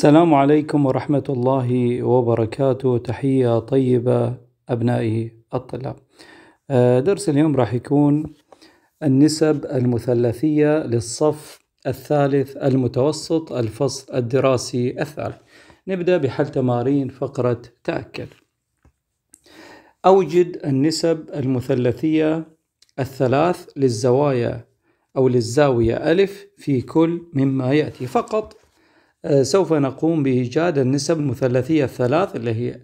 السلام عليكم ورحمة الله وبركاته تحية طيبة أبنائي الطلاب آه، درس اليوم راح يكون النسب المثلثية للصف الثالث المتوسط الفصل الدراسي الثالث نبدأ بحل تمارين فقرة تأكد أوجد النسب المثلثية الثلاث للزوايا أو للزاوية ألف في كل مما يأتي فقط سوف نقوم بإيجاد النسب المثلثية الثلاث اللي هي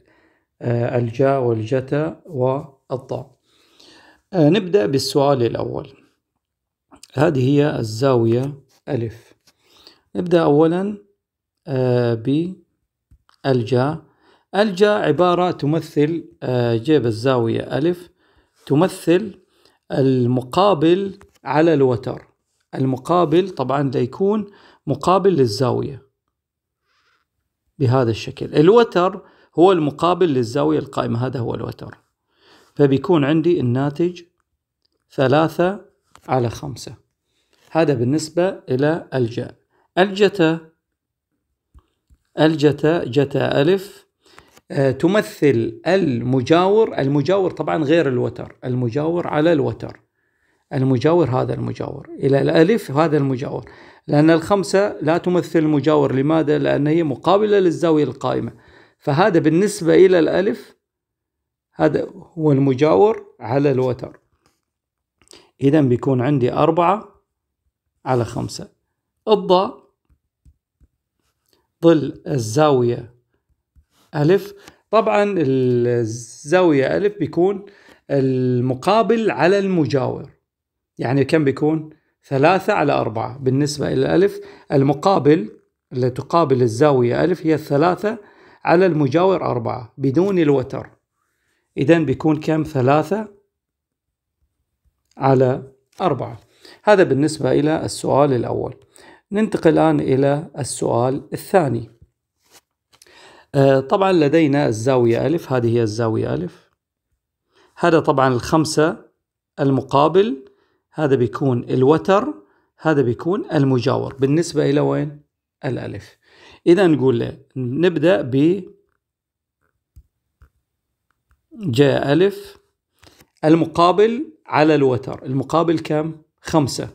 آه، الجا والجتا والطا آه، نبدأ بالسؤال الأول هذه هي الزاوية ألف نبدأ أولا آه، بالجا الجا عبارة تمثل جيب الزاوية ألف تمثل المقابل على الوتر المقابل طبعا ليكون مقابل للزاوية بهذا الشكل الوتر هو المقابل للزاوية القائمة هذا هو الوتر فبيكون عندي الناتج ثلاثة على خمسة هذا بالنسبة إلى الجاء الجتا الجتا جتا ألف آه تمثل المجاور المجاور طبعا غير الوتر المجاور على الوتر المجاور هذا المجاور إلى الألف هذا المجاور لأن الخمسة لا تمثل المجاور لماذا؟ لأن هي مقابلة للزاوية القائمة فهذا بالنسبة إلى الألف هذا هو المجاور على الوتر إذا بيكون عندي أربعة على خمسة الضاء ظل الزاوية ألف طبعا الزاوية ألف بيكون المقابل على المجاور يعني كم بيكون ثلاثة على أربعة بالنسبة إلى الألف المقابل اللي تقابل الزاوية ألف هي الثلاثة على المجاور أربعة بدون الوتر إذا بيكون كم ثلاثة على أربعة هذا بالنسبة إلى السؤال الأول ننتقل الآن إلى السؤال الثاني آه، طبعا لدينا الزاوية ألف هذه هي الزاوية ألف هذا طبعا الخمسة المقابل هذا بيكون الوتر هذا بيكون المجاور بالنسبة إلى وين؟ الألف إذا نقول له نبدأ ب جاء ألف المقابل على الوتر المقابل كم؟ خمسة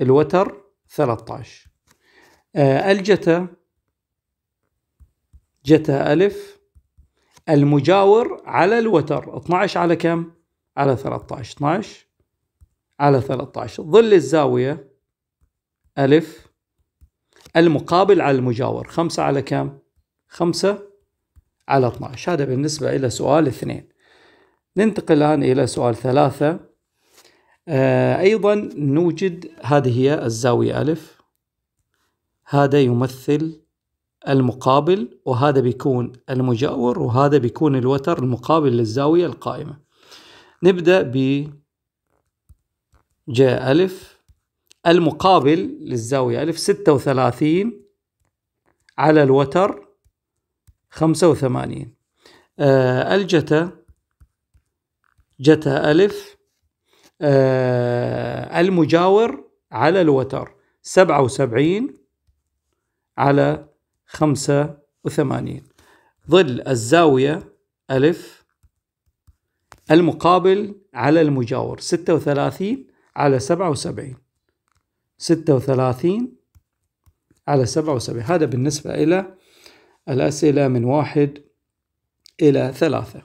الوتر 13 آه، الجتا جتا ألف المجاور على الوتر 12 على كم؟ على 13 12 على 13 ظل الزاوية ألف المقابل على المجاور خمسة على كم؟ خمسة على 12 هذا بالنسبة إلى سؤال اثنين ننتقل الآن إلى سؤال ثلاثة آه أيضا نوجد هذه هي الزاوية ألف هذا يمثل المقابل وهذا بيكون المجاور وهذا بيكون الوتر المقابل للزاوية القائمة نبدأ ب جاء ألف المقابل للزاوية ألف ستة وثلاثين على الوتر خمسة وثمانين آه الجتا جتا ألف آه المجاور على الوتر سبعة وسبعين على خمسة وثمانين ظل الزاوية ألف المقابل على المجاور ستة وثلاثين على سبعة وسبعين ستة وثلاثين على سبعة وسبعين هذا بالنسبة إلى الأسئلة من واحد إلى ثلاثة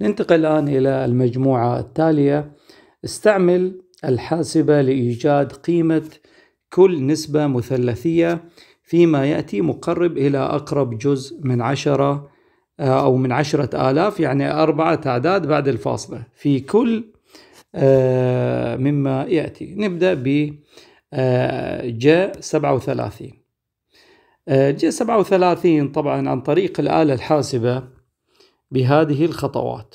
ننتقل الآن إلى المجموعة التالية استعمل الحاسبة لإيجاد قيمة كل نسبة مثلثية فيما يأتي مقرب إلى أقرب جزء من عشرة آه، أو من عشرة آلاف يعني أربعة أعداد بعد الفاصلة في كل آه، مما يأتي نبدأ ب ج 37 ج 37 طبعا عن طريق الآلة الحاسبة بهذه الخطوات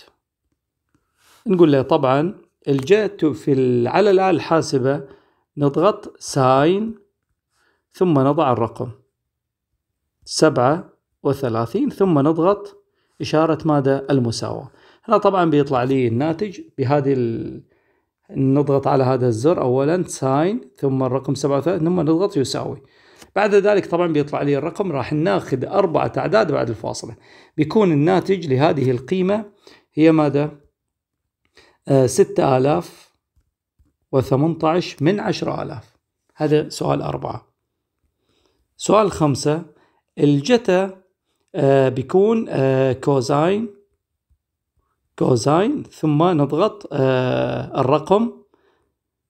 نقول له طبعا الجاء في على الآلة الحاسبة نضغط ساين ثم نضع الرقم سبعة وثلاثين ثم نضغط إشارة ماذا المساواة هنا طبعا بيطلع لي الناتج بهذه ال... نضغط على هذا الزر أولا ساين ثم الرقم 37 ثم نضغط يساوي بعد ذلك طبعا بيطلع لي الرقم راح ناخذ أربعة أعداد بعد الفاصلة بيكون الناتج لهذه القيمة هي ماذا؟ آه وثمنتعش من 10000 هذا سؤال أربعة سؤال خمسة الجتا آه بيكون آه كوزاين كوزاين ثم نضغط آه الرقم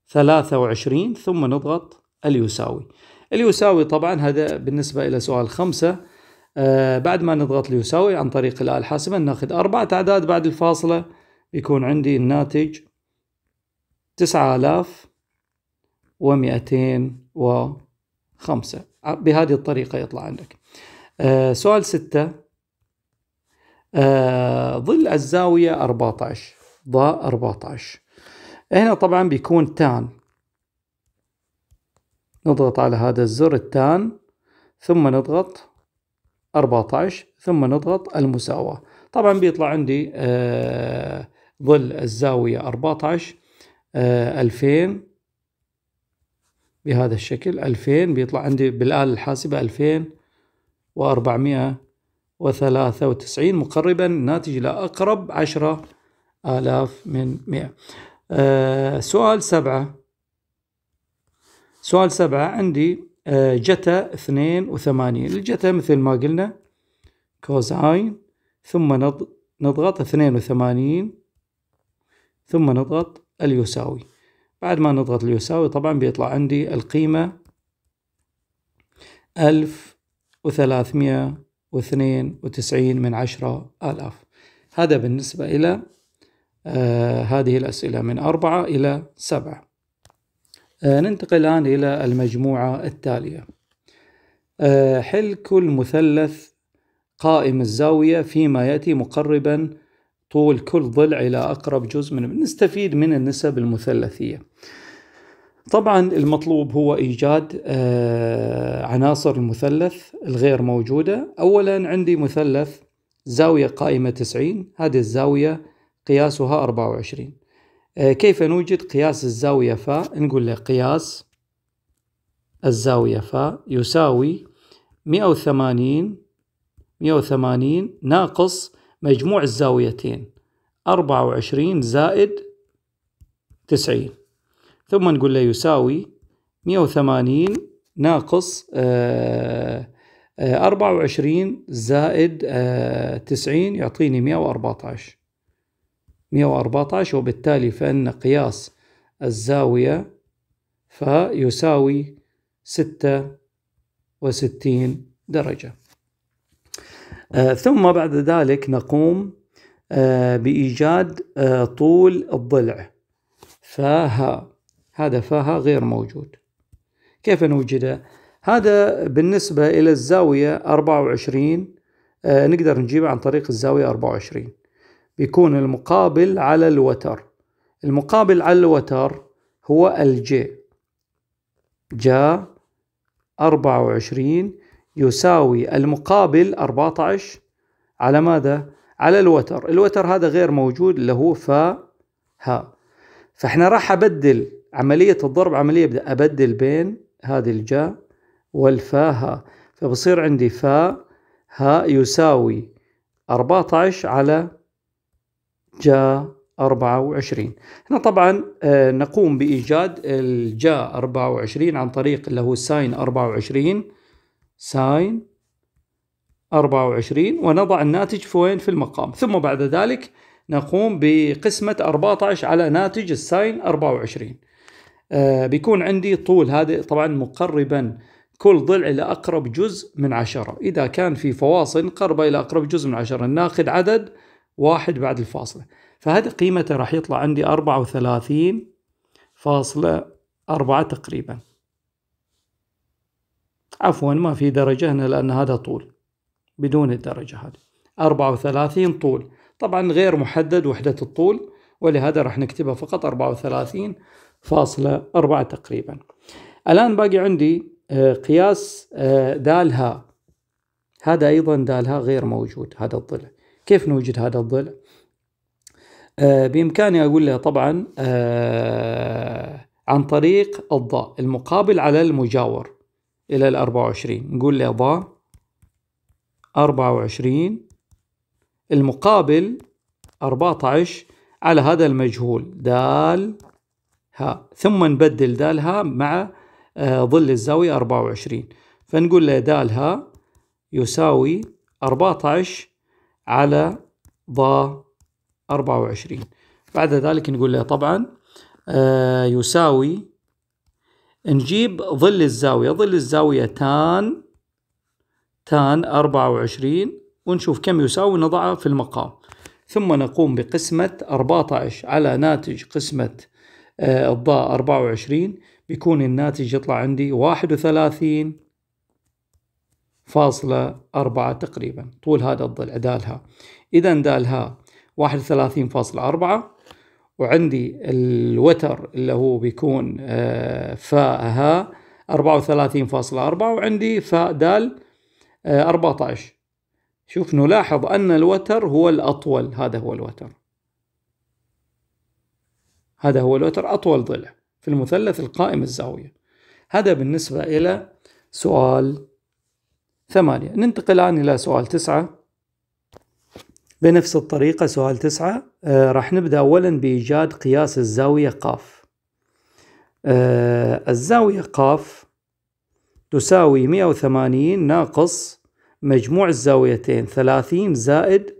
23 ثم نضغط اليساوي اليساوي طبعا هذا بالنسبة إلى سؤال خمسة آه بعد ما نضغط اليساوي عن طريق الآلة الحاسبة ناخذ أربعة أعداد بعد الفاصلة يكون عندي الناتج تسعة آلاف ومئتين وخمسة بهذه الطريقة يطلع عندك آه سؤال ستة آه ظل الزاوية 14 ضاء 14 هنا طبعا بيكون تان نضغط على هذا الزر التان ثم نضغط 14 ثم نضغط المساواة طبعا بيطلع عندي آه ظل الزاوية 14 آه 2000 بهذا الشكل 2000 بيطلع عندي بالآلة الحاسبة 2000 493 مقربا ناتج إلى أقرب 10 آلاف من 100 أه سؤال سبعة سؤال سبعة عندي أه جتا 82 الجتا مثل ما قلنا كوزاين ثم نضغط 82 ثم نضغط اليساوي بعد ما نضغط اليساوي طبعا بيطلع عندي القيمة 1000 و392 من عشرة آلاف هذا بالنسبة إلى آه، هذه الأسئلة من أربعة إلى سبعة آه، ننتقل الآن إلى المجموعة التالية حل آه، كل مثلث قائم الزاوية فيما يأتي مقربا طول كل ضلع إلى أقرب جزء منه نستفيد من النسب المثلثية طبعا المطلوب هو ايجاد آه، عناصر المثلث الغير موجوده اولا عندي مثلث زاويه قائمه 90 هذه الزاويه قياسها 24 آه، كيف نوجد قياس الزاويه فا نقول له قياس الزاويه فا يساوي 180 180 ناقص مجموع الزاويتين 24 زائد 90 ثم نقول له يساوي 180 ناقص 24 آه، آه، زائد 90 آه، يعطيني 114 114 وبالتالي فإن قياس الزاوية فيساوي 66 درجة ثم بعد ذلك نقوم بإيجاد طول الضلع فها هذا فاها غير موجود كيف نوجده؟ هذا بالنسبة إلى الزاوية 24 آه نقدر نجيبه عن طريق الزاوية 24 بيكون المقابل على الوتر المقابل على الوتر هو الجي جا 24 يساوي المقابل 14 على ماذا؟ على الوتر الوتر هذا غير موجود اللي هو فا ها فاحنا راح أبدل عملية الضرب عملية بدأ أبدل بين هذه الجا والفا ها فبصير عندي فا ها يساوي 14 على جا 24 هنا طبعا آه، نقوم بإيجاد الجا 24 عن طريق اللي هو ساين 24 ساين 24 ونضع الناتج في وين في المقام ثم بعد ذلك نقوم بقسمة 14 على ناتج الساين 24 آه، بيكون عندي طول هذا طبعا مقربا كل ضلع إلى أقرب جزء من عشرة إذا كان في فواصل قربة إلى أقرب جزء من عشرة ناخذ عدد واحد بعد الفاصلة فهذه قيمته راح يطلع عندي أربعة وثلاثين فاصلة أربعة تقريبا عفوا ما في درجة هنا لأن هذا طول بدون الدرجة هذه أربعة وثلاثين طول طبعا غير محدد وحدة الطول ولهذا راح نكتبها فقط أربعة وثلاثين فاصلة أربعة تقريبا الآن باقي عندي آه، قياس آه، دالها هذا أيضا دالها غير موجود هذا الضلع كيف نوجد هذا الضلع؟ آه، بإمكاني أقول له طبعا عن طريق الضاء المقابل على المجاور إلى ال 24 نقول له ضاء 24 المقابل 14 على هذا المجهول دال ها ثم نبدل دال ها مع آه، ظل الزاوية 24 فنقول له دال ها يساوي 14 على ضا 24 بعد ذلك نقول له طبعا آه، يساوي نجيب ظل الزاوية ظل الزاوية تان تان 24 ونشوف كم يساوي نضعه في المقام ثم نقوم بقسمة 14 على ناتج قسمة آه، الضاء 24 بيكون الناتج يطلع عندي 31 فاصلة أربعة تقريبا طول هذا الضلع دالها إذا دالها واحد وثلاثين فاصلة أربعة وعندي الوتر اللي هو بيكون آه، فاء أربعة وثلاثين فاصلة أربعة وعندي فاء دال آه، أربعة عشر شوف نلاحظ أن الوتر هو الأطول هذا هو الوتر هذا هو الوتر أطول ضلع في المثلث القائم الزاوية هذا بالنسبة إلى سؤال ثمانية ننتقل الآن إلى سؤال تسعة بنفس الطريقة سؤال تسعة آه راح نبدأ أولا بإيجاد قياس الزاوية قاف آه الزاوية قاف تساوي 180 ناقص مجموع الزاويتين 30 زائد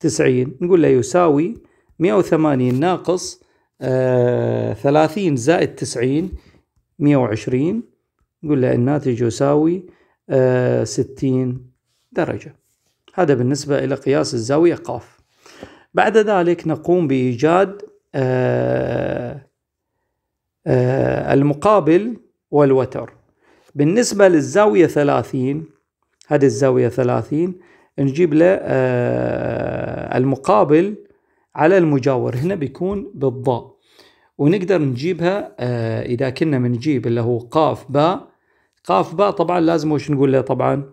90 نقول له يساوي 180 ناقص 30 آه، زائد 90 120 نقول له الناتج يساوي 60 آه، درجة هذا بالنسبة إلى قياس الزاوية قاف بعد ذلك نقوم بإيجاد آه، المقابل والوتر بالنسبة للزاوية 30 هذه الزاوية 30 نجيب له المقابل على المجاور هنا بيكون بالضاء ونقدر نجيبها آه، إذا كنا بنجيب اللي هو قاف باء قاف باء طبعا لازم وش نقول له طبعا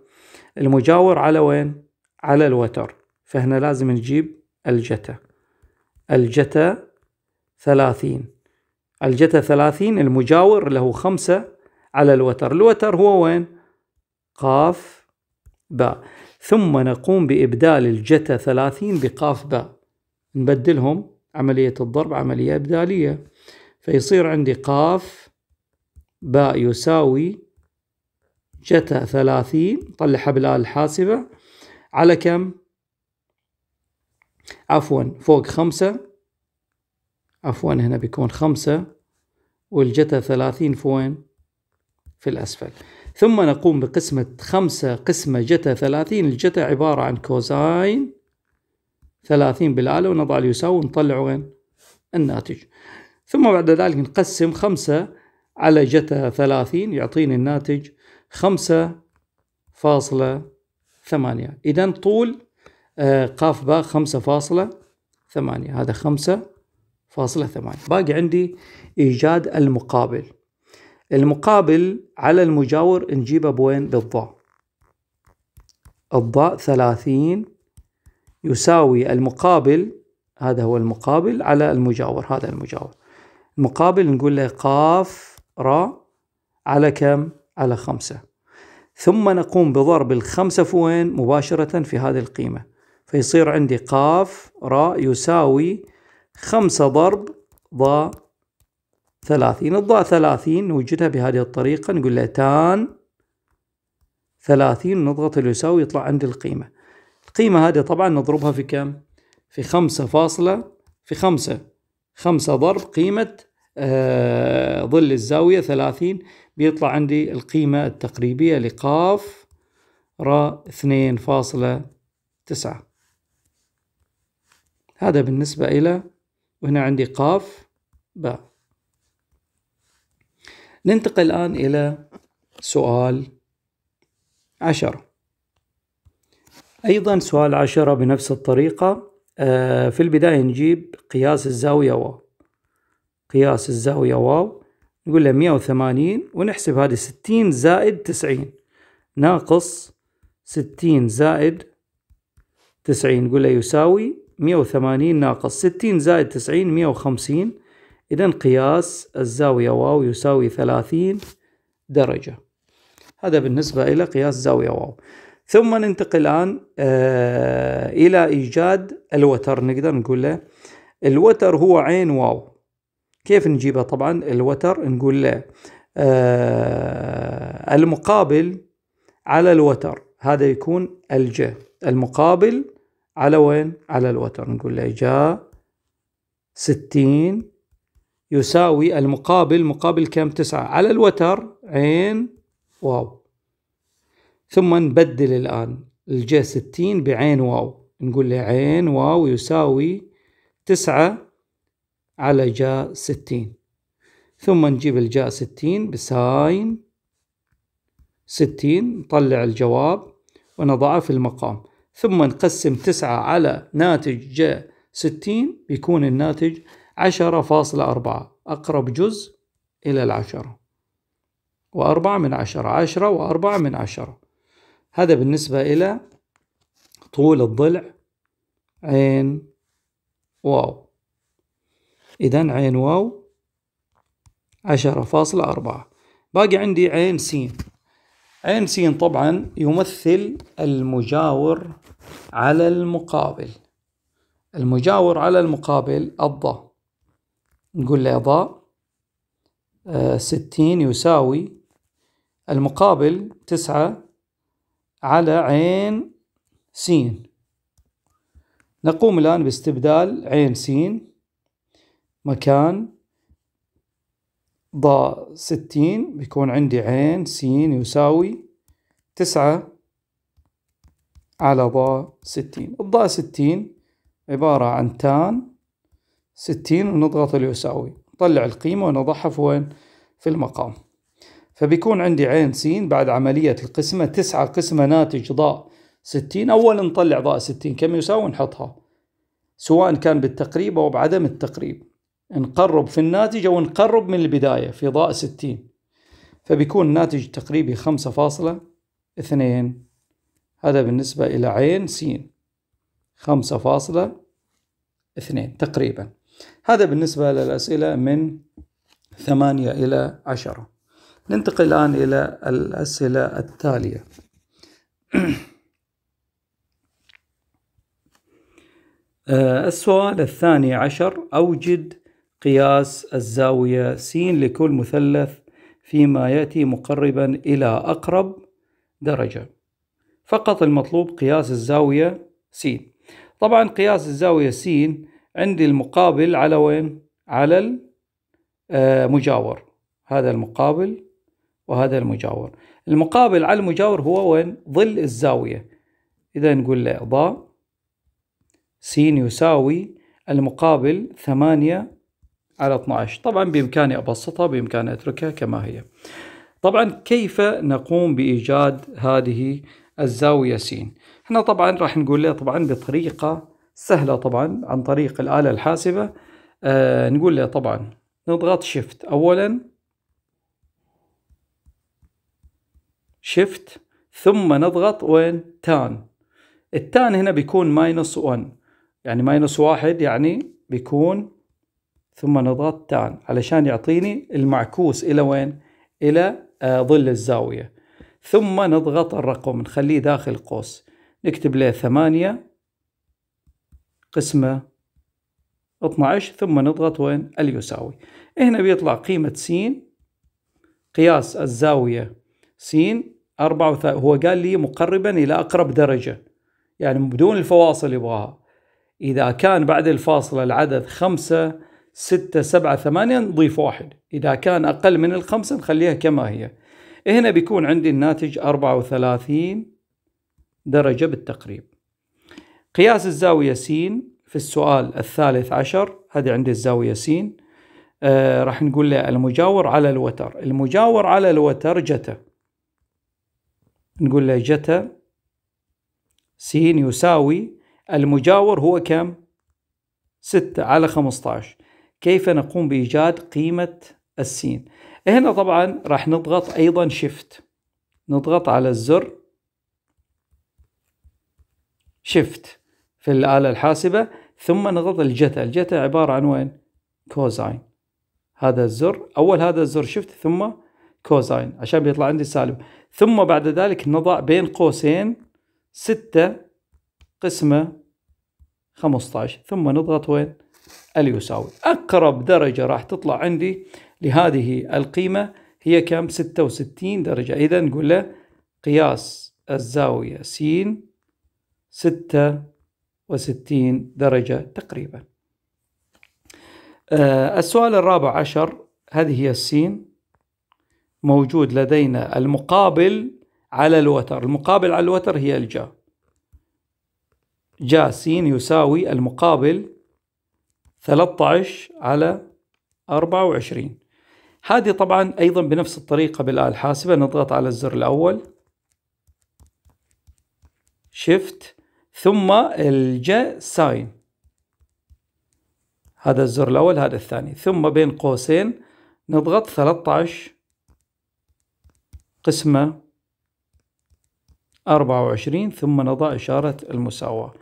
المجاور على وين على الوتر فهنا لازم نجيب الجتا الجتا ثلاثين الجتا ثلاثين المجاور اللي هو خمسة على الوتر الوتر هو وين قاف باء ثم نقوم بإبدال الجتا ثلاثين بقاف باء نبدلهم عملية الضرب عملية إبدالية فيصير عندي قاف باء يساوي جتا ثلاثين طلعها بالآلة الحاسبة على كم؟ عفوا فوق خمسة عفوا هنا بيكون خمسة والجتا ثلاثين فوين؟ في الأسفل ثم نقوم بقسمة خمسة قسمة جتا ثلاثين الجتا عبارة عن كوزاين 30 بالآلة ونضع اليساوي ونطلع وين الناتج ثم بعد ذلك نقسم 5 على جتا 30 يعطيني الناتج 5.8 إذا طول آه، قاف باء 5.8 هذا 5.8 باقي عندي إيجاد المقابل المقابل على المجاور نجيبه بوين بالضاء الضاء 30 يساوي المقابل هذا هو المقابل على المجاور هذا المجاور المقابل نقول له قاف را على كم؟ على خمسة ثم نقوم بضرب الخمسة في وين؟ مباشرة في هذه القيمة فيصير عندي قاف را يساوي خمسة ضرب ضا ثلاثين الضا ثلاثين نوجدها بهذه الطريقة نقول له تان ثلاثين نضغط اليساوي يطلع عند القيمة القيمة هذه طبعا نضربها في كم؟ في خمسة فاصلة في خمسة خمسة ضرب قيمة آه ظل الزاوية ثلاثين بيطلع عندي القيمة التقريبية لقاف را اثنين فاصلة تسعة هذا بالنسبة إلى وهنا عندي قاف باء ننتقل الآن إلى سؤال عشرة أيضا سؤال عشرة بنفس الطريقة آه، في البداية نجيب قياس الزاوية واو قياس الزاوية واو نقول له مية وثمانين ونحسب هذه ستين زائد تسعين ناقص ستين زائد تسعين نقول له يساوي مية وثمانين ناقص ستين زائد تسعين مية وخمسين إذا قياس الزاوية واو يساوي ثلاثين درجة هذا بالنسبة إلى قياس زاوية واو ثم ننتقل الآن آه، إلى إيجاد الوتر نقدر نقول له الوتر هو عين واو كيف نجيبه طبعا الوتر نقول له آه، المقابل على الوتر هذا يكون الجا المقابل على وين على الوتر نقول له جا ستين يساوي المقابل مقابل كم تسعة على الوتر عين واو ثم نبدل الآن الج 60 بعين واو نقول له عين واو يساوي تسعة على جا 60 ثم نجيب الجا 60 بساين 60 نطلع الجواب ونضعه في المقام ثم نقسم تسعة على ناتج جا 60 بيكون الناتج عشرة فاصلة أربعة أقرب جزء إلى العشرة وأربعة من عشرة عشرة وأربعة من عشرة هذا بالنسبة إلى طول الضلع عين واو إذا عين واو عشرة فاصلة أربعة باقي عندي عين سين عين سين طبعا يمثل المجاور على المقابل المجاور على المقابل الضاء نقول له ضاء آه، ستين يساوي المقابل تسعة على عين س نقوم الآن باستبدال عين س مكان ضاء ستين بيكون عندي عين س يساوي تسعة على ضاء ستين الضاء ستين عبارة عن تان ستين ونضغط اليساوي نطلع القيمة ونضعها في وين في المقام فبيكون عندي عين س بعد عملية القسمة تسعة قسمة ناتج ضاء ستين أولا نطلع ضاء ستين كم يساوي نحطها سواء كان بالتقريب أو بعدم التقريب نقرب في الناتج أو نقرب من البداية في ضاء ستين فبيكون الناتج تقريبي خمسة فاصلة اثنين هذا بالنسبة إلى عين س خمسة فاصلة اثنين تقريبا هذا بالنسبة للأسئلة من ثمانية إلى عشرة ننتقل الآن إلى الأسئلة التالية آه، السؤال الثاني عشر أوجد قياس الزاوية س لكل مثلث فيما يأتي مقربا إلى أقرب درجة فقط المطلوب قياس الزاوية س طبعا قياس الزاوية س عندي المقابل على وين؟ على المجاور آه، هذا المقابل وهذا المجاور المقابل على المجاور هو وين ظل الزاوية إذا نقول له ضاء س يساوي المقابل ثمانية على 12 طبعا بإمكاني أبسطها بإمكاني أتركها كما هي طبعا كيف نقوم بإيجاد هذه الزاوية س هنا طبعا راح نقول له طبعا بطريقة سهلة طبعا عن طريق الآلة الحاسبة آه نقول له طبعا نضغط شيفت أولا شيفت ثم نضغط وين تان التان هنا بيكون ماينس 1 يعني ماينس واحد يعني بيكون ثم نضغط تان علشان يعطيني المعكوس الى وين الى آه ظل الزاوية ثم نضغط الرقم نخليه داخل قوس نكتب له ثمانية قسمة 12 ثم نضغط وين اليساوي هنا بيطلع قيمة سين قياس الزاوية س أربعة وث... هو قال لي مقربا إلى أقرب درجة يعني بدون الفواصل يبغاها إذا كان بعد الفاصلة العدد خمسة ستة سبعة ثمانية نضيف واحد إذا كان أقل من الخمسة نخليها كما هي هنا بيكون عندي الناتج أربعة وثلاثين درجة بالتقريب قياس الزاوية س في السؤال الثالث عشر هذه عندي الزاوية س آه راح نقول له المجاور على الوتر المجاور على الوتر جته نقول له جتا س يساوي المجاور هو كم؟ 6 على 15 كيف نقوم بإيجاد قيمة السين؟ هنا طبعا راح نضغط أيضا شيفت نضغط على الزر شيفت في الآلة الحاسبة ثم نضغط الجتا الجتا عبارة عن وين؟ كوزاين هذا الزر أول هذا الزر شيفت ثم كوزاين عشان بيطلع عندي سالب ثم بعد ذلك نضع بين قوسين ستة قسمة 15 ثم نضغط وين اليساوي أقرب درجة راح تطلع عندي لهذه القيمة هي كم 66 درجة إذا نقول له قياس الزاوية س 66 درجة تقريبا آه، السؤال الرابع عشر هذه هي السين موجود لدينا المقابل على الوتر المقابل على الوتر هي الجا جا س يساوي المقابل 13 على 24 هذه طبعا أيضا بنفس الطريقة بالآلة الحاسبة نضغط على الزر الأول شيفت ثم الجا ساين هذا الزر الأول هذا الثاني ثم بين قوسين نضغط 13 قسمة 24 ثم نضع إشارة المساواة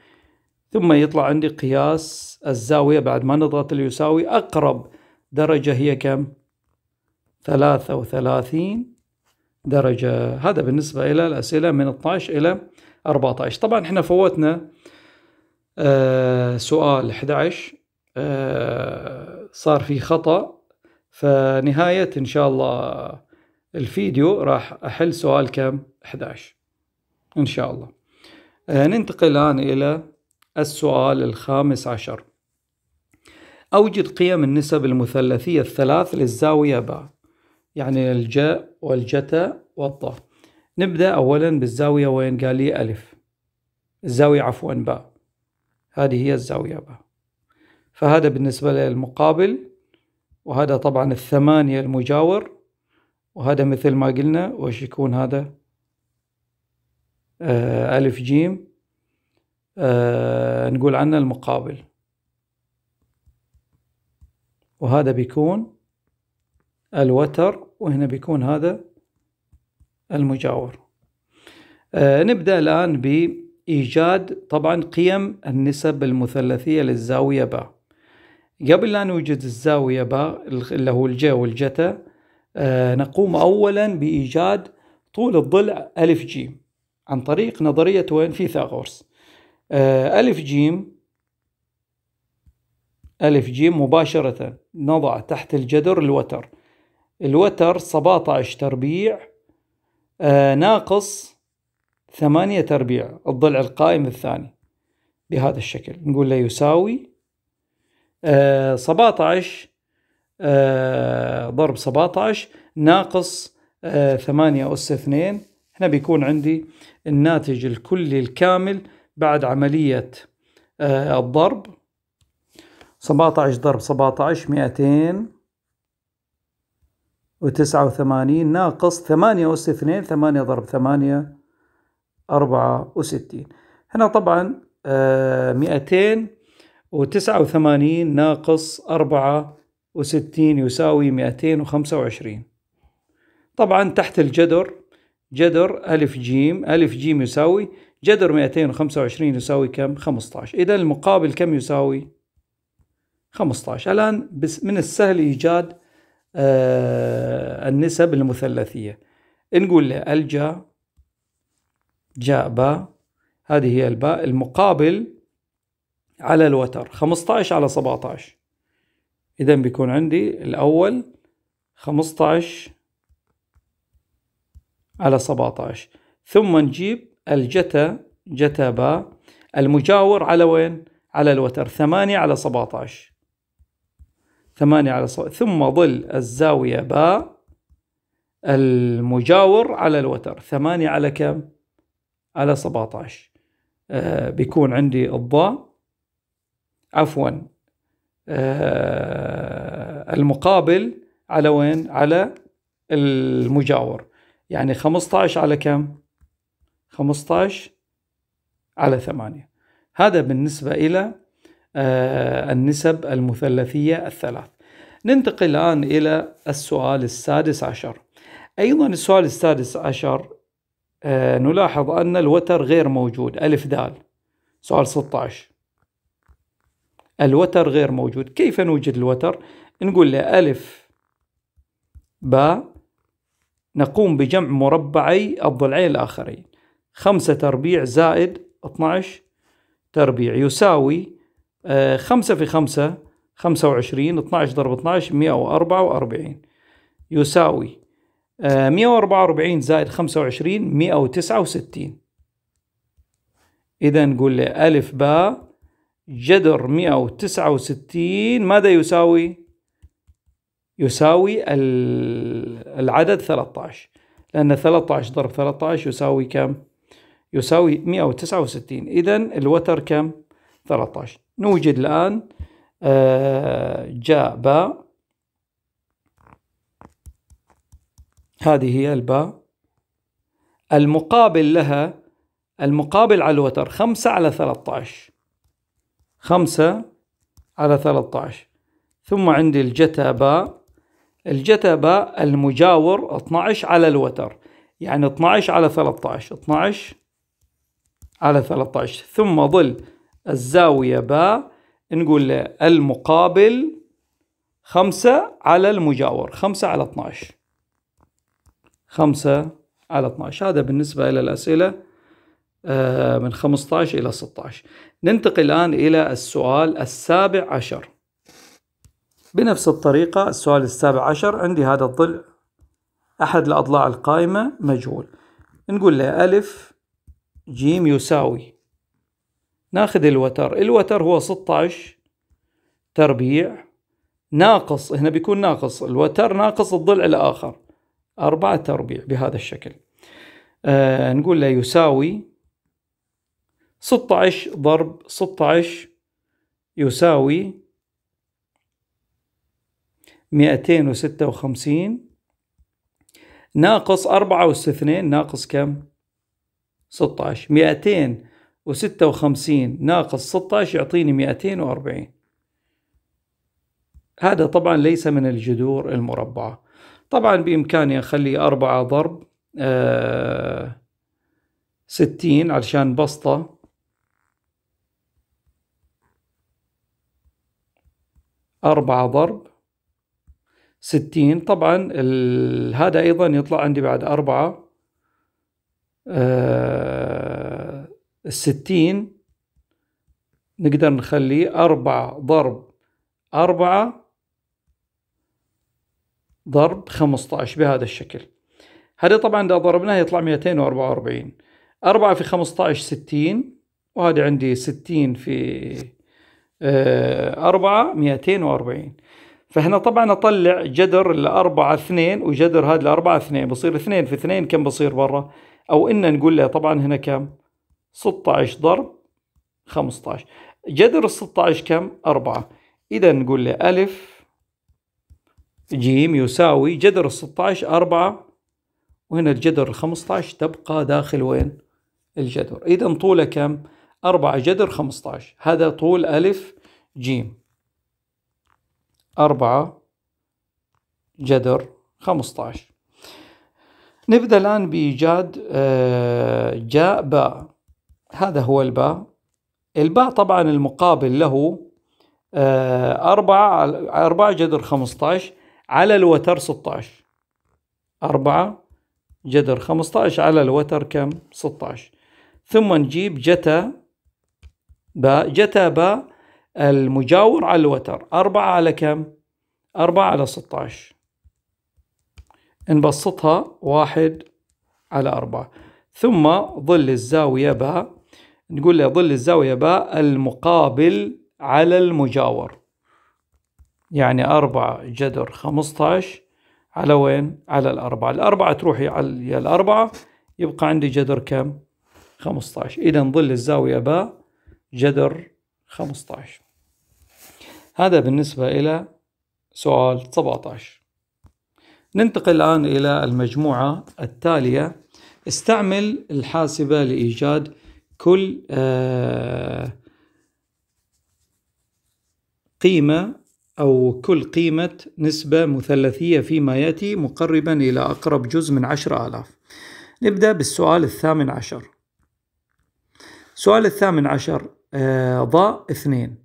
ثم يطلع عندي قياس الزاوية بعد ما نضغط اليساوي أقرب درجة هي كم؟ 33 درجة هذا بالنسبة إلى الأسئلة من 12 إلى 14 طبعا احنا فوتنا آه سؤال 11 آه صار في خطأ فنهاية إن شاء الله الفيديو راح أحل سؤال كم 11 إن شاء الله آه، ننتقل الآن إلى السؤال الخامس عشر أوجد قيم النسب المثلثية الثلاث للزاوية باء يعني الجاء والجتا والطاء نبدأ أولا بالزاوية وين قال لي ألف الزاوية عفوا باء هذه هي الزاوية باء فهذا بالنسبة للمقابل وهذا طبعا الثمانية المجاور وهذا مثل ما قلنا وش يكون هذا آه ألف جيم آه نقول عنه المقابل وهذا بيكون الوتر وهنا بيكون هذا المجاور آه نبدأ الآن بإيجاد طبعا قيم النسب المثلثية للزاوية باء قبل لا نوجد الزاوية باء اللي هو الجا والجتا آه، نقوم أولا بإيجاد طول الضلع ألف جيم عن طريق نظرية وين فيثاغورس آه، ألف جيم ألف جيم مباشرة نضع تحت الجدر الوتر الوتر 17 تربيع آه، ناقص 8 تربيع الضلع القائم الثاني بهذا الشكل نقول له يساوي 17 آه، ضرب 17 ناقص 8 آه، أس 2 هنا بيكون عندي الناتج الكلي الكامل بعد عملية آه، الضرب 17 ضرب 17 200 و89 ناقص 8 أس 2 8 ضرب 8 64 هنا طبعا 289 ناقص 64 وستين يساوي مئتين وخمسة وعشرين طبعا تحت الجدر جدر ألف جيم ألف جيم يساوي جدر مئتين وخمسة وعشرين يساوي كم خمسطعش إذا المقابل كم يساوي خمسطعش الآن بس من السهل إيجاد آه النسب المثلثية نقول له الجا جاء با هذه هي الباء المقابل على الوتر 15 على 17 إذا بيكون عندي الأول 15 على 17 ثم نجيب الجتا جتا با المجاور على وين؟ على الوتر ثمانية على 17 ثمانية على صبعطعش. ثم ظل الزاوية با المجاور على الوتر ثمانية على كم؟ على 17 آه بيكون عندي الضاء عفوا آه، المقابل على وين؟ على المجاور يعني 15 على كم؟ 15 على 8 هذا بالنسبة إلى آه، النسب المثلثية الثلاث ننتقل الآن إلى السؤال السادس عشر أيضا السؤال السادس عشر آه، نلاحظ أن الوتر غير موجود ألف دال سؤال 16 الوتر غير موجود كيف نوجد الوتر نقول له ألف باء نقوم بجمع مربعي الضلعين الآخرين خمسة تربيع زائد 12 تربيع يساوي آه، خمسة في خمسة خمسة وعشرين 12 ضرب 12 144 يساوي 144 آه، زائد 25 169 إذا نقول له ألف باء جذر 169 ماذا يساوي؟ يساوي العدد 13 لأن 13 ضرب 13 يساوي كم؟ يساوي 169 إذا الوتر كم؟ 13 نوجد الآن آه، جاء باء هذه هي الباء المقابل لها المقابل على الوتر 5 على 13 خمسة على ثلاثة عشر ثم عندي الجتا باء الجتا باء المجاور اثناعشر على الوتر يعني عشر على ثلاثة عشر عشر على ثلاثة عشر ثم ظل الزاوية باء نقول له المقابل خمسة على المجاور خمسة على عشر خمسة على عشر هذا بالنسبة إلى الأسئلة آه، من 15 إلى 16 ننتقل الآن إلى السؤال السابع عشر بنفس الطريقة السؤال السابع عشر عندي هذا الضلع أحد الأضلاع القائمة مجهول نقول له ألف جيم يساوي ناخذ الوتر الوتر هو 16 تربيع ناقص هنا بيكون ناقص الوتر ناقص الضلع الآخر أربعة تربيع بهذا الشكل آه نقول له يساوي 16 ضرب 16 يساوي 256 ناقص 4 أس 2 ناقص كم؟ 16 256 ناقص 16 يعطيني 240 هذا طبعا ليس من الجذور المربعة طبعا بإمكاني أخلي 4 ضرب 60 آه، علشان بسطة أربعة ضرب ستين طبعا هذا أيضا يطلع عندي بعد أربعة آه الستين نقدر نخليه أربعة ضرب أربعة ضرب خمسة بهذا الشكل هذا طبعا إذا ضربناه يطلع مئتين وأربعة وأربعين أربعة في خمسة ستين وهذا عندي ستين في 4 آه، 240 فهنا طبعا اطلع جذر الأربعة اثنين وجذر هذا الأربعة اثنين بصير 2 في 2 كم بصير برا أو إن نقول له طبعا هنا كم 16 ضرب 15 جذر ال 16 كم 4 إذا نقول له ألف جيم يساوي جذر ال 16 4 وهنا الجذر 15 تبقى داخل وين الجذر إذا طوله كم 4 جذر 15 هذا طول ألف جيم 4 جذر 15 نبدأ الآن بإيجاد آه، جاء باء هذا هو الباء الباء طبعا المقابل له آه، أربعة أربعة جذر 15 على الوتر 16 أربعة جذر 15 على الوتر كم 16 ثم نجيب جتا باء جتا باء المجاور على الوتر أربعة على كم؟ أربعة على ستاش نبسطها واحد على أربعة ثم ظل الزاوية باء نقول له ظل الزاوية باء المقابل على المجاور يعني أربعة جذر خمسطاش على وين؟ على الأربعة الأربعة تروح على الأربعة يبقى عندي جذر كم؟ خمسطاش إذا ظل الزاوية باء جدر 15 هذا بالنسبة إلى سؤال 17 ننتقل الآن إلى المجموعة التالية استعمل الحاسبة لإيجاد كل آه، قيمة أو كل قيمة نسبة مثلثية فيما يأتي مقربا إلى أقرب جزء من عشر آلاف نبدأ بالسؤال الثامن عشر السؤال الثامن عشر آه، ضاء اثنين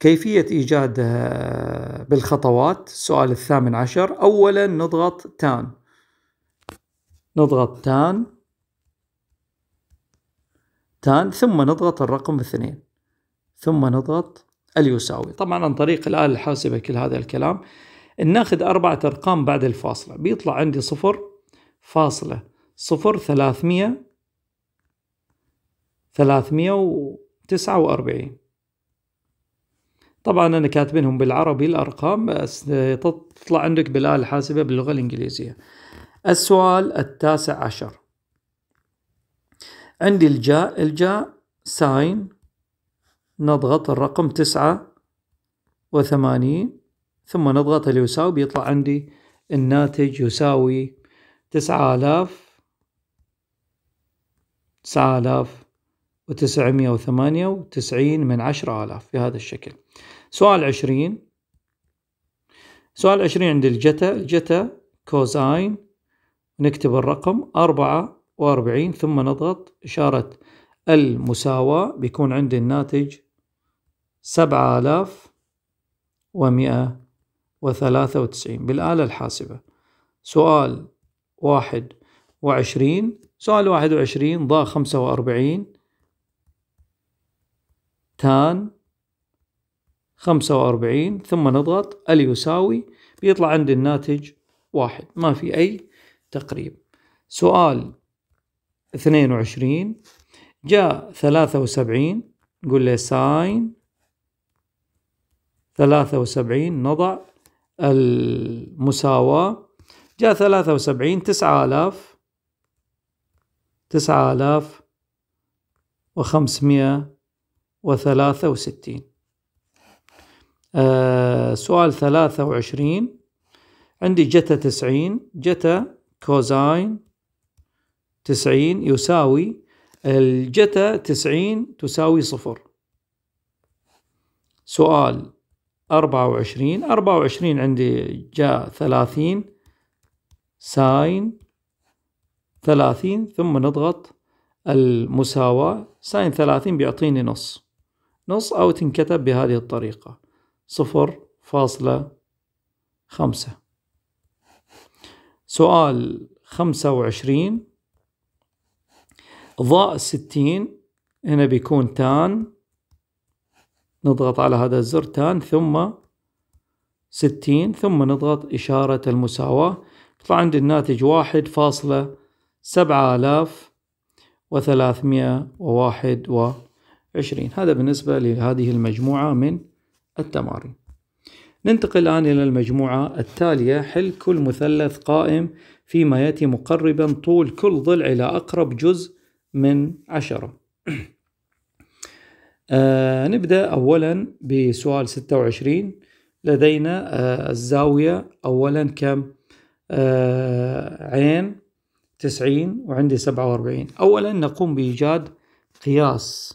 كيفية إيجاد آه، بالخطوات السؤال الثامن عشر أولا نضغط تان نضغط تان تان ثم نضغط الرقم اثنين ثم نضغط اليساوي طبعا عن طريق الآلة الحاسبة كل هذا الكلام ناخذ أربعة أرقام بعد الفاصلة بيطلع عندي صفر فاصلة صفر ثلاثمية 349 طبعا أنا كاتبينهم بالعربي الأرقام بس آه، تطلع عندك بالآلة الحاسبة باللغة الإنجليزية السؤال التاسع عشر عندي الجاء الجاء ساين نضغط الرقم تسعة وثمانين ثم نضغط اللي يساوي بيطلع عندي الناتج يساوي تسعة آلاف تسعة آلاف وتسعمية وثمانية وتسعين من عشرة آلاف في هذا الشكل سؤال عشرين سؤال عشرين عند الجتا الجتا كوزاين نكتب الرقم أربعة وأربعين ثم نضغط إشارة المساواة بيكون عندي الناتج سبعة آلاف ومئة وثلاثة وتسعين بالآلة الحاسبة سؤال واحد وعشرين سؤال واحد وعشرين ضاء خمسة وأربعين تان خمسة وأربعين ثم نضغط ال يساوي بيطلع عندي الناتج واحد ما في أي تقريب سؤال اثنين وعشرين جاء ثلاثة وسبعين نقول له ساين ثلاثة وسبعين نضع المساواة جاء ثلاثة وسبعين تسعة آلاف تسعة آلاف وخمسمائة وثلاثة وستين آه سؤال ثلاثة وعشرين عندي جتا تسعين جتا كوزاين تسعين يساوي الجتا تسعين تساوي صفر سؤال أربعة وعشرين أربعة وعشرين عندي جا ثلاثين ساين ثلاثين ثم نضغط المساواة ساين ثلاثين بيعطيني نص نص أو تنكتب بهذه الطريقة صفر فاصلة خمسة سؤال خمسة وعشرين ضاء ستين هنا بيكون تان نضغط على هذا الزر تان ثم ستين ثم نضغط إشارة المساواة يطلع عندي الناتج واحد فاصلة سبعة آلاف وثلاثمائة وواحد و 20 هذا بالنسبة لهذه المجموعة من التمارين ننتقل الآن إلى المجموعة التالية حل كل مثلث قائم فيما يأتي مقربا طول كل ضلع إلى أقرب جزء من عشرة آه نبدأ أولا بسؤال 26 لدينا آه الزاوية أولا كم آه عين 90 وعندي 47 أولا نقوم بإيجاد قياس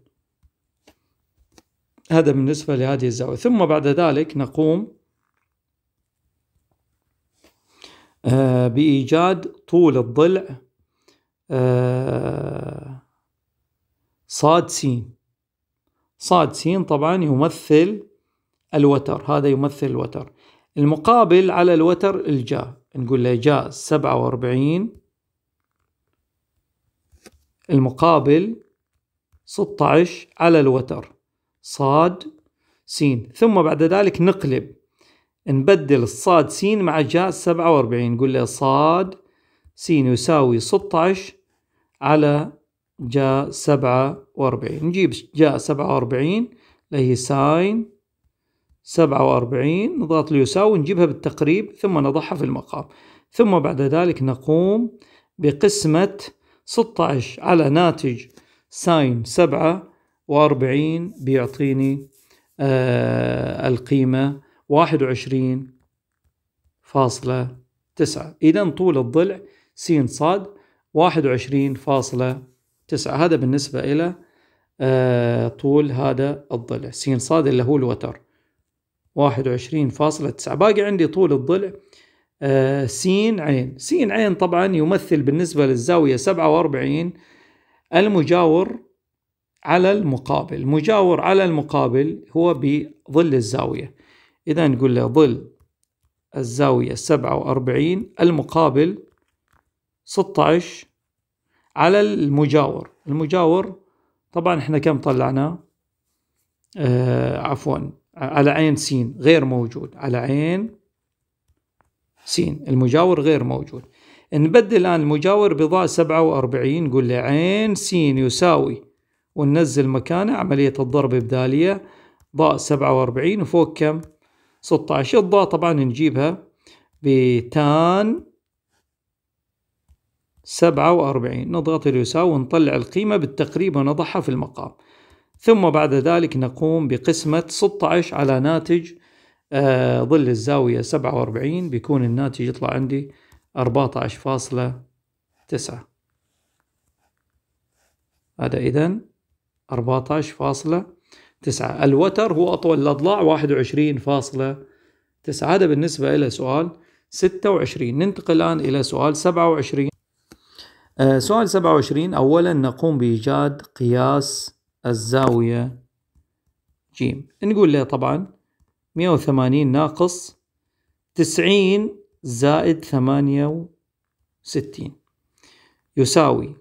هذا بالنسبة لهذه الزاوية ثم بعد ذلك نقوم آه، بإيجاد طول الضلع آه، صاد سين صاد سين طبعا يمثل الوتر هذا يمثل الوتر المقابل على الوتر الجا نقول له جا 47 المقابل 16 على الوتر صاد سين ثم بعد ذلك نقلب نبدل الصاد سين مع جاء 47 نقول له صاد سين يساوي 16 على جاء 47 نجيب جاء 47 اللي هي ساين 47 نضغط اليساوي نجيبها بالتقريب ثم نضعها في المقام ثم بعد ذلك نقوم بقسمة 16 على ناتج ساين 7 وأربعين بيعطيني آه، القيمة واحد وعشرين فاصلة تسعة إذا طول الضلع س صاد واحد وعشرين فاصلة تسعة هذا بالنسبة إلى آه، طول هذا الضلع س صاد اللي هو الوتر واحد وعشرين فاصلة تسعة باقي عندي طول الضلع آه، س عين س عين طبعا يمثل بالنسبة للزاوية سبعة وأربعين المجاور على المقابل مجاور على المقابل هو بظل الزاوية إذا نقول له ظل الزاوية سبعة وأربعين المقابل ستة عشر على المجاور المجاور طبعا احنا كم طلعنا آه عفوا على عين س غير موجود على عين س المجاور غير موجود نبدل الآن المجاور بضاء سبعة وأربعين نقول له عين س يساوي وننزل مكانه عملية الضرب إبدالية ضاء 47 وفوق كم؟ 16 الضاء طبعا نجيبها بتان 47 نضغط اليساوي ونطلع القيمة بالتقريب ونضعها في المقام ثم بعد ذلك نقوم بقسمة 16 على ناتج آه ظل الزاوية 47 بيكون الناتج يطلع عندي 14.9 هذا إذن 14.9 الوتر هو أطول الأضلاع 21.9 هذا بالنسبة إلى سؤال 26 ننتقل الآن إلى سؤال 27 آه سؤال 27 أولا نقوم بإيجاد قياس الزاوية ج نقول له طبعا 180 ناقص 90 زائد 68 يساوي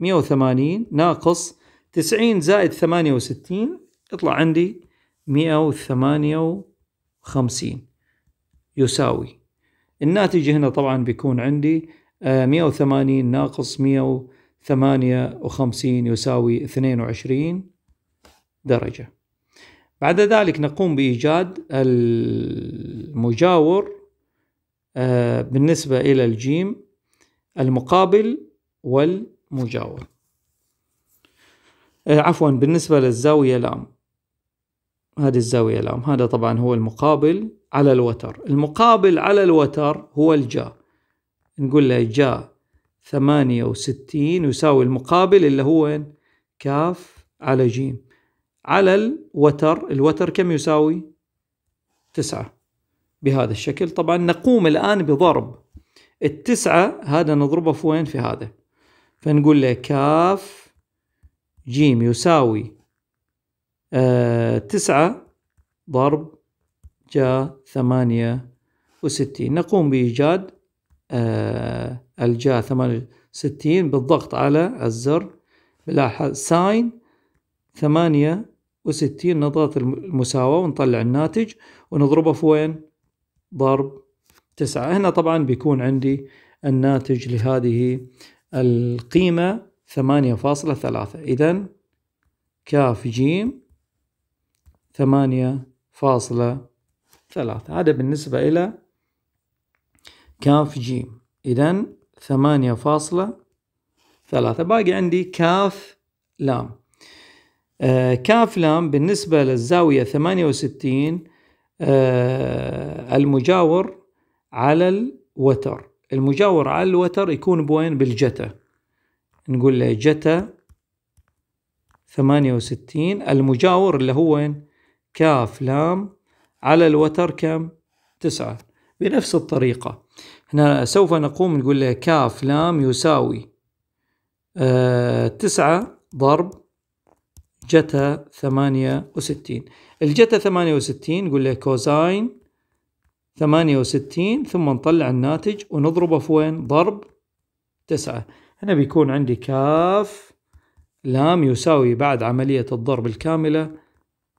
180 ناقص 90 زائد 68 يطلع عندي 158 يساوي الناتج هنا طبعا بيكون عندي 180 آه، ناقص 158 يساوي 22 درجة بعد ذلك نقوم بإيجاد المجاور آه، بالنسبة إلى الجيم المقابل والمجاور إيه، عفوا بالنسبة للزاوية لام هذه الزاوية لام هذا طبعا هو المقابل على الوتر المقابل على الوتر هو الجا نقول له جا ثمانية وستين يساوي المقابل اللي هو كاف على جيم على الوتر الوتر كم يساوي تسعة بهذا الشكل طبعا نقوم الآن بضرب التسعة هذا نضربه في وين في هذا فنقول له كاف ج يساوي آه تسعة ضرب جا ثمانية وستين نقوم بإيجاد آه الجا ثمانية وستين بالضغط على الزر بلاحظ ساين ثمانية وستين نضغط المساواة ونطلع الناتج ونضربه في وين ضرب تسعة هنا طبعا بيكون عندي الناتج لهذه القيمة ثمانية فاصلة ثلاثة إذا كاف جيم ثمانية فاصلة ثلاثة هذا بالنسبة إلى كاف جيم إذا ثمانية فاصلة ثلاثة باقي عندي كاف لام آه كاف لام بالنسبة للزاوية ثمانية وستين آه المجاور على الوتر المجاور على الوتر يكون بوين بالجتة نقول له جتا ثمانية وستين المجاور اللي هو وين؟ كاف لام على الوتر كم تسعة بنفس الطريقة هنا سوف نقوم نقول له كاف لام يساوي آه تسعة ضرب جتا ثمانية وستين الجتا ثمانية وستين نقول له كوزاين ثمانية وستين ثم نطلع الناتج ونضربه في وين ضرب تسعة هنا بيكون عندي كاف لام يساوي بعد عملية الضرب الكاملة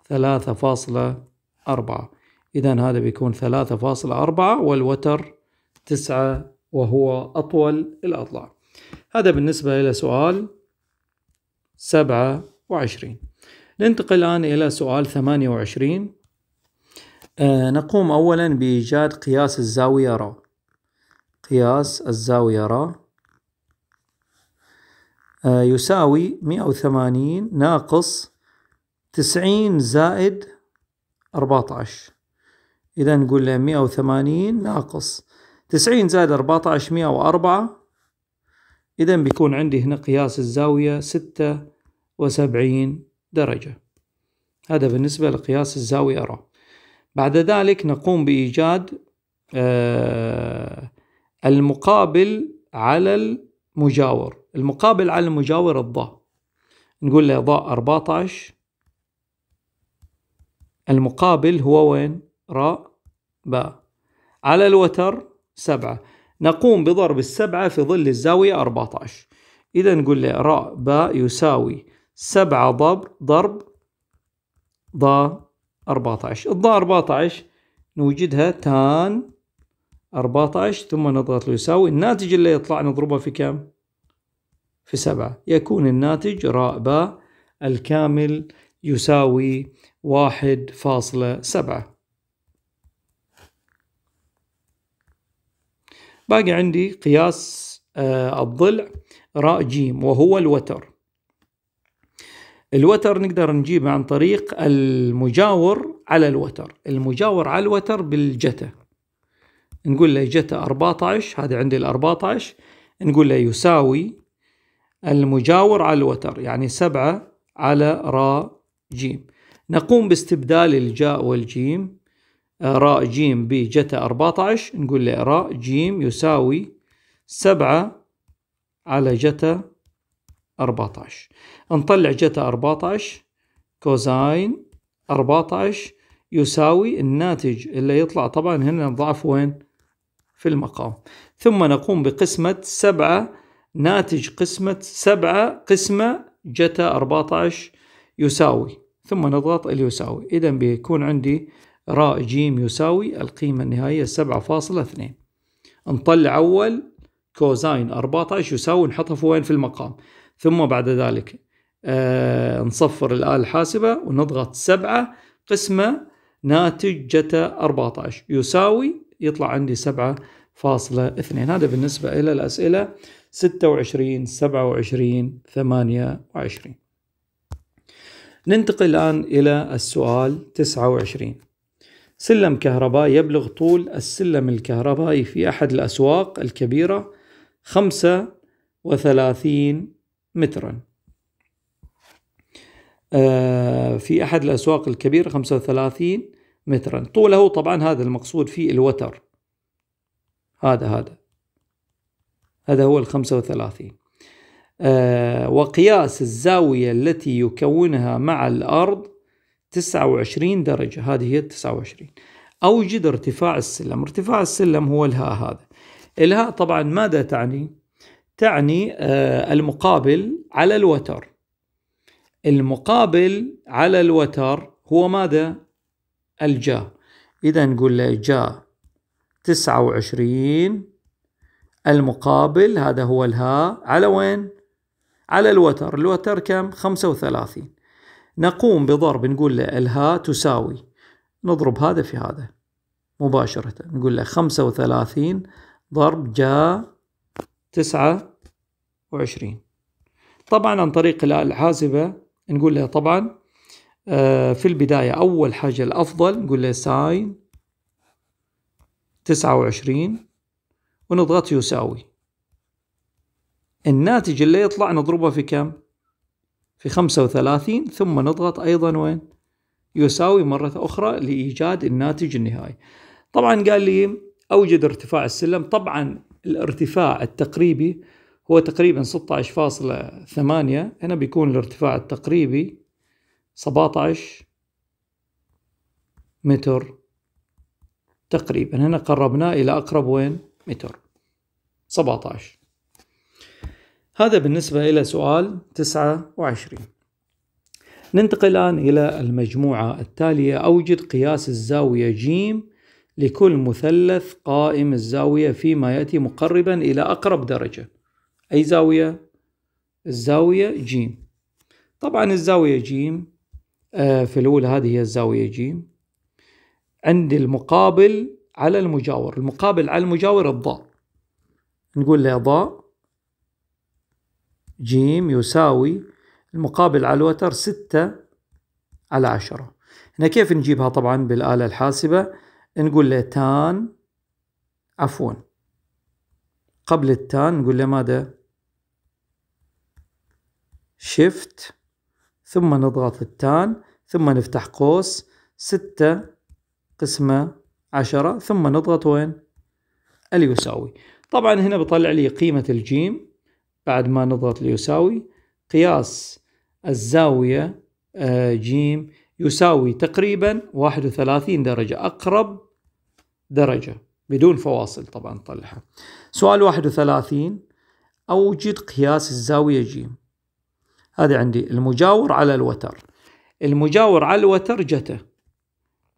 ثلاثة فاصلة أربعة إذا هذا بيكون ثلاثة فاصلة أربعة والوتر تسعة وهو أطول الأضلاع هذا بالنسبة إلى سؤال سبعة وعشرين ننتقل الآن إلى سؤال ثمانية وعشرين آه نقوم أولا بإيجاد قياس الزاوية را قياس الزاوية را آه، يساوي 180 ناقص 90 زائد 14 إذا نقول له 180 ناقص 90 زائد 14 104 إذا بيكون عندي هنا قياس الزاوية 76 درجة هذا بالنسبة لقياس الزاوية را بعد ذلك نقوم بإيجاد آه، المقابل على مجاور المقابل على المجاور الضاء نقول له ضاء 14 المقابل هو وين راء باء على الوتر سبعة نقوم بضرب السبعة في ظل الزاوية 14 إذا نقول له راء باء يساوي سبعة ضرب ضرب ضاء 14 الضاء 14 نوجدها تان 14 ثم نضغط له يساوي الناتج اللي يطلع نضربه في كم؟ في 7 يكون الناتج راء باء الكامل يساوي 1.7 باقي عندي قياس آه الضلع راء جيم وهو الوتر الوتر نقدر نجيبه عن طريق المجاور على الوتر المجاور على الوتر بالجته نقول له جتا 14 هذا عندي ال 14 نقول له يساوي المجاور على الوتر يعني 7 على را جيم نقوم باستبدال الجاء والجيم آه، را جيم بجتا 14 نقول له را جيم يساوي 7 على جتا 14 نطلع جتا 14 كوزاين 14 يساوي الناتج اللي يطلع طبعا هنا نضعف وين؟ في المقام ثم نقوم بقسمة سبعة ناتج قسمة سبعة قسمة جتا 14 يساوي ثم نضغط اليساوي إذا بيكون عندي راء جيم يساوي القيمة النهائية 7.2 نطلع أول كوزاين 14 يساوي نحطها في وين في المقام ثم بعد ذلك آه نصفر الآلة الحاسبة ونضغط 7 قسمة ناتج جتا 14 يساوي يطلع عندي 7.2 هذا بالنسبة إلى الأسئلة 26 27 28 ننتقل الآن إلى السؤال 29 سلم كهرباء يبلغ طول السلم الكهربائي في أحد الأسواق الكبيرة 35 مترا آه، في أحد الأسواق الكبيرة 35 مترا طوله طبعا هذا المقصود فيه الوتر هذا هذا هذا هو الخمسة وثلاثين آه وقياس الزاوية التي يكونها مع الأرض تسعة وعشرين درجة هذه هي التسعة وعشرين أوجد ارتفاع السلم ارتفاع السلم هو الهاء هذا الهاء طبعا ماذا تعني؟ تعني آه المقابل على الوتر المقابل على الوتر هو ماذا؟ الجا إذا نقول له جا تسعة وعشرين المقابل هذا هو الها على وين؟ على الوتر الوتر كم؟ خمسة وثلاثين نقوم بضرب نقول له الها تساوي نضرب هذا في هذا مباشرة نقول له خمسة وثلاثين ضرب جا تسعة وعشرين طبعا عن طريق الآلة الحاسبة نقول له طبعا آه، في البداية أول حاجة الأفضل نقول له ساين تسعة وعشرين ونضغط يساوي الناتج اللي يطلع نضربه في كم؟ في خمسة وثلاثين ثم نضغط أيضا وين؟ يساوي مرة أخرى لإيجاد الناتج النهائي طبعا قال لي أوجد ارتفاع السلم طبعا الارتفاع التقريبي هو تقريبا 16.8 هنا بيكون الارتفاع التقريبي 17 متر تقريبا هنا قربناه إلى أقرب وين متر 17 هذا بالنسبة إلى سؤال 29 ننتقل الآن إلى المجموعة التالية أوجد قياس الزاوية ج لكل مثلث قائم الزاوية فيما يأتي مقربا إلى أقرب درجة أي زاوية؟ الزاوية ج طبعا الزاوية ج آه، في الأولى هذه هي الزاوية ج عندي المقابل على المجاور المقابل على المجاور الضاء نقول له ضاء ج يساوي المقابل على الوتر ستة على عشرة هنا كيف نجيبها طبعا بالآلة الحاسبة نقول له تان عفوا قبل التان نقول له ماذا شيفت ثم نضغط التان ثم نفتح قوس ستة قسمة عشرة ثم نضغط وين اليساوي طبعا هنا بطلع لي قيمة الجيم بعد ما نضغط اليساوي قياس الزاوية آه، جيم يساوي تقريبا واحد وثلاثين درجة أقرب درجة بدون فواصل طبعا طلعها سؤال واحد وثلاثين أوجد قياس الزاوية جيم هذا عندي المجاور على الوتر المجاور على الوتر جتا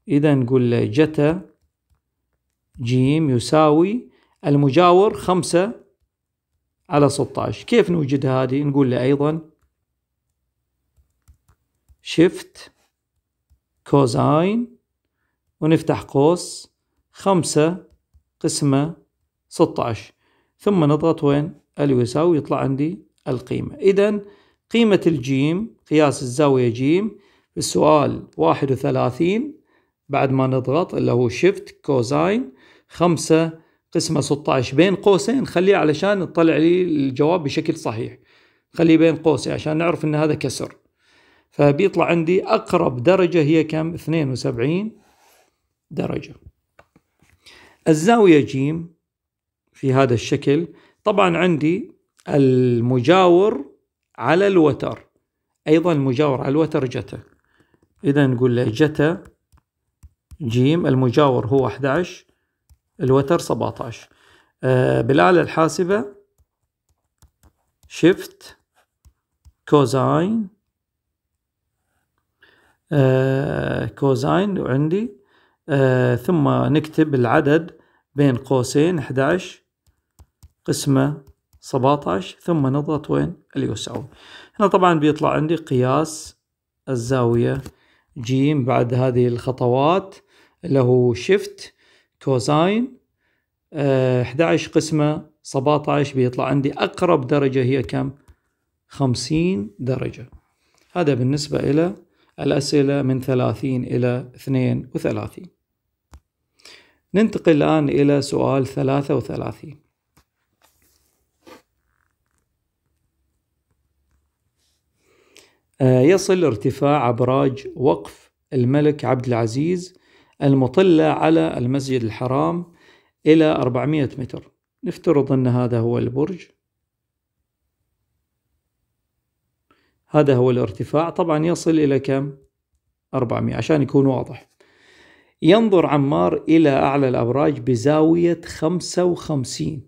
إذا نقول له جتا جيم يساوي المجاور خمسة على 16 كيف نوجد هذه نقول له أيضا شيفت كوزاين ونفتح قوس خمسة قسمة 16 ثم نضغط وين؟ اللي يساوي يطلع عندي القيمة إذا قيمة الجيم قياس الزاوية جيم في السؤال 31 بعد ما نضغط اللي هو شيفت كوزاين 5 قسمة 16 بين قوسين خليه علشان نطلع لي الجواب بشكل صحيح خليه بين قوسين عشان نعرف ان هذا كسر فبيطلع عندي اقرب درجة هي كم 72 درجة الزاوية جيم في هذا الشكل طبعا عندي المجاور على الوتر أيضا مجاور على الوتر جتا إذا نقول له جتا جيم المجاور هو 11 الوتر 17 آه بالأعلى الحاسبة شيفت كوزاين آه، كوزاين عندي آه، ثم نكتب العدد بين قوسين 11 قسمة 17 ثم نضغط وين اليساوي هنا طبعا بيطلع عندي قياس الزاوية جيم بعد هذه الخطوات اللي هو شيفت كوزاين 11 قسمة 17 بيطلع عندي أقرب درجة هي كم 50 درجة هذا بالنسبة إلى الأسئلة من 30 إلى 32 ننتقل الآن إلى سؤال 33 آه، يصل ارتفاع أبراج وقف الملك عبد العزيز المطلة على المسجد الحرام إلى 400 متر نفترض أن هذا هو البرج هذا هو الارتفاع طبعا يصل إلى كم؟ 400 عشان يكون واضح ينظر عمار إلى أعلى الأبراج بزاوية 55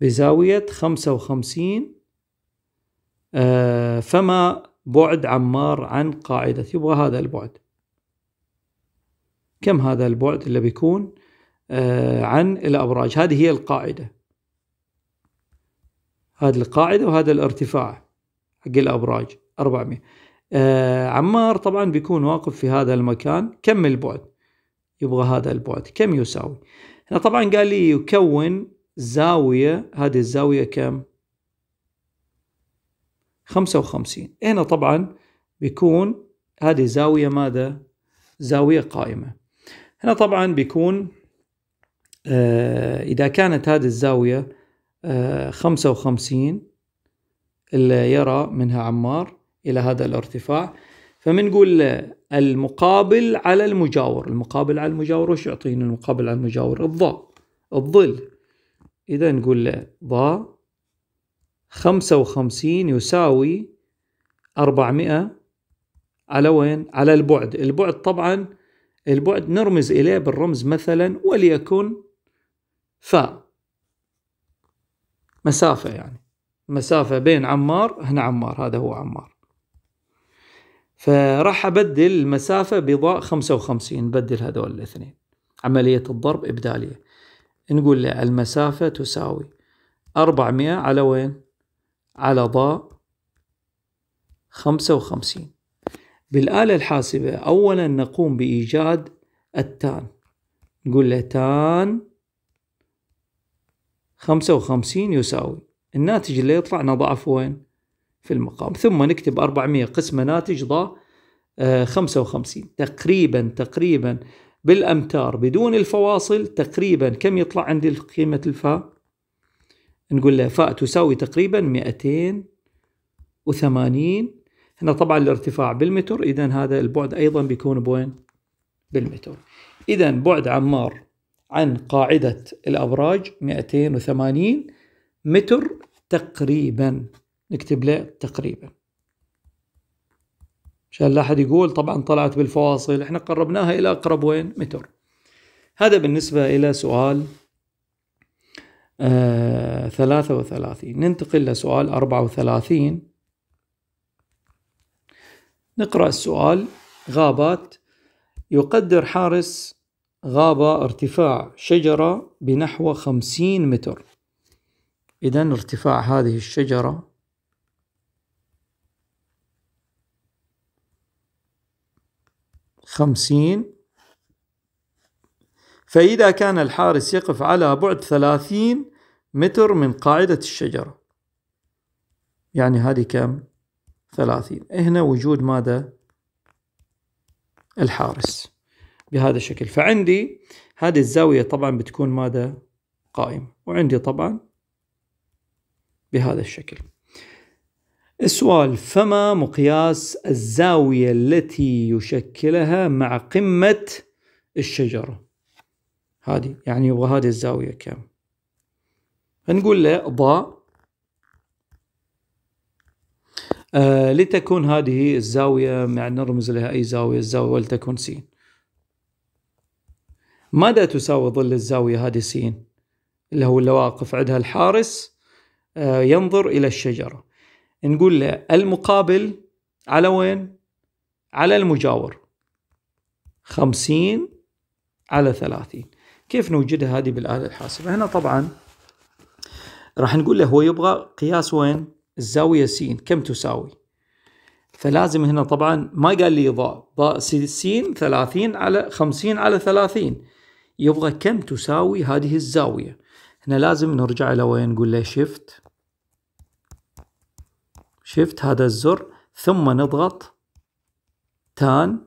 بزاوية 55 آه، فما بعد عمار عن قاعدة يبغى هذا البعد كم هذا البعد اللي بيكون آه، عن الأبراج هذه هي القاعدة هذه القاعدة وهذا الارتفاع حق الأبراج 400 آه، عمار طبعا بيكون واقف في هذا المكان كم البعد يبغى هذا البعد كم يساوي هنا طبعا قال لي يكون زاوية هذه الزاوية كم 55 هنا طبعا بيكون هذه زاوية ماذا؟ زاوية قائمة هنا طبعا بيكون آه، إذا كانت هذه الزاوية 55 آه، اللي يرى منها عمار إلى هذا الارتفاع فمنقول المقابل على المجاور المقابل على المجاور وش يعطينا المقابل على المجاور الضاء الظل إذا نقول ضاء خمسة وخمسين يساوي أربعمائة على وين؟ على البعد البعد طبعا البعد نرمز إليه بالرمز مثلا وليكن ف مسافة يعني مسافة بين عمار هنا عمار هذا هو عمار فراح أبدل المسافة بضاء خمسة وخمسين بدل هذول الاثنين عملية الضرب إبدالية نقول له المسافة تساوي أربعمائة على وين؟ على ضاء 55 بالآلة الحاسبة أولا نقوم بإيجاد التان نقول له تان 55 يساوي الناتج اللي يطلع نضعه وين في المقام ثم نكتب 400 قسمة ناتج ضاء آه، 55 تقريبا تقريبا بالأمتار بدون الفواصل تقريبا كم يطلع عندي قيمة الفاء نقول له فاء تساوي تقريبا 280 هنا طبعا الارتفاع بالمتر اذا هذا البعد ايضا بيكون بوين بالمتر اذا بعد عمار عن قاعده الابراج 280 متر تقريبا نكتب له تقريبا عشان لا احد يقول طبعا طلعت بالفواصل احنا قربناها الى اقرب وين متر هذا بالنسبه الى سؤال ثلاثة وثلاثين ننتقل لسؤال أربعة وثلاثين نقرأ السؤال غابات يقدر حارس غابة ارتفاع شجرة بنحو خمسين متر إذا ارتفاع هذه الشجرة خمسين فإذا كان الحارس يقف على بعد ثلاثين متر من قاعدة الشجرة يعني هذه كم؟ ثلاثين هنا وجود ماذا؟ الحارس بهذا الشكل فعندي هذه الزاوية طبعا بتكون ماذا؟ قائمة وعندي طبعا بهذا الشكل السؤال فما مقياس الزاوية التي يشكلها مع قمة الشجرة هذه يعني يبغى هذه الزاوية كم نقول له ضاء آه لتكون هذه الزاوية مع نرمز لها أي زاوية الزاوية ولتكون سين ماذا تساوي ظل الزاوية هذه سين اللي هو اللواقف واقف عندها الحارس آه ينظر إلى الشجرة نقول له المقابل على وين؟ على المجاور خمسين على ثلاثين كيف نوجدها هذه بالآلة الحاسبة هنا طبعا راح نقول له هو يبغى قياس وين الزاوية س كم تساوي فلازم هنا طبعا ما قال لي ضاء ضاء س 30 على 50 على 30 يبغى كم تساوي هذه الزاوية هنا لازم نرجع إلى وين نقول له شيفت شيفت هذا الزر ثم نضغط تان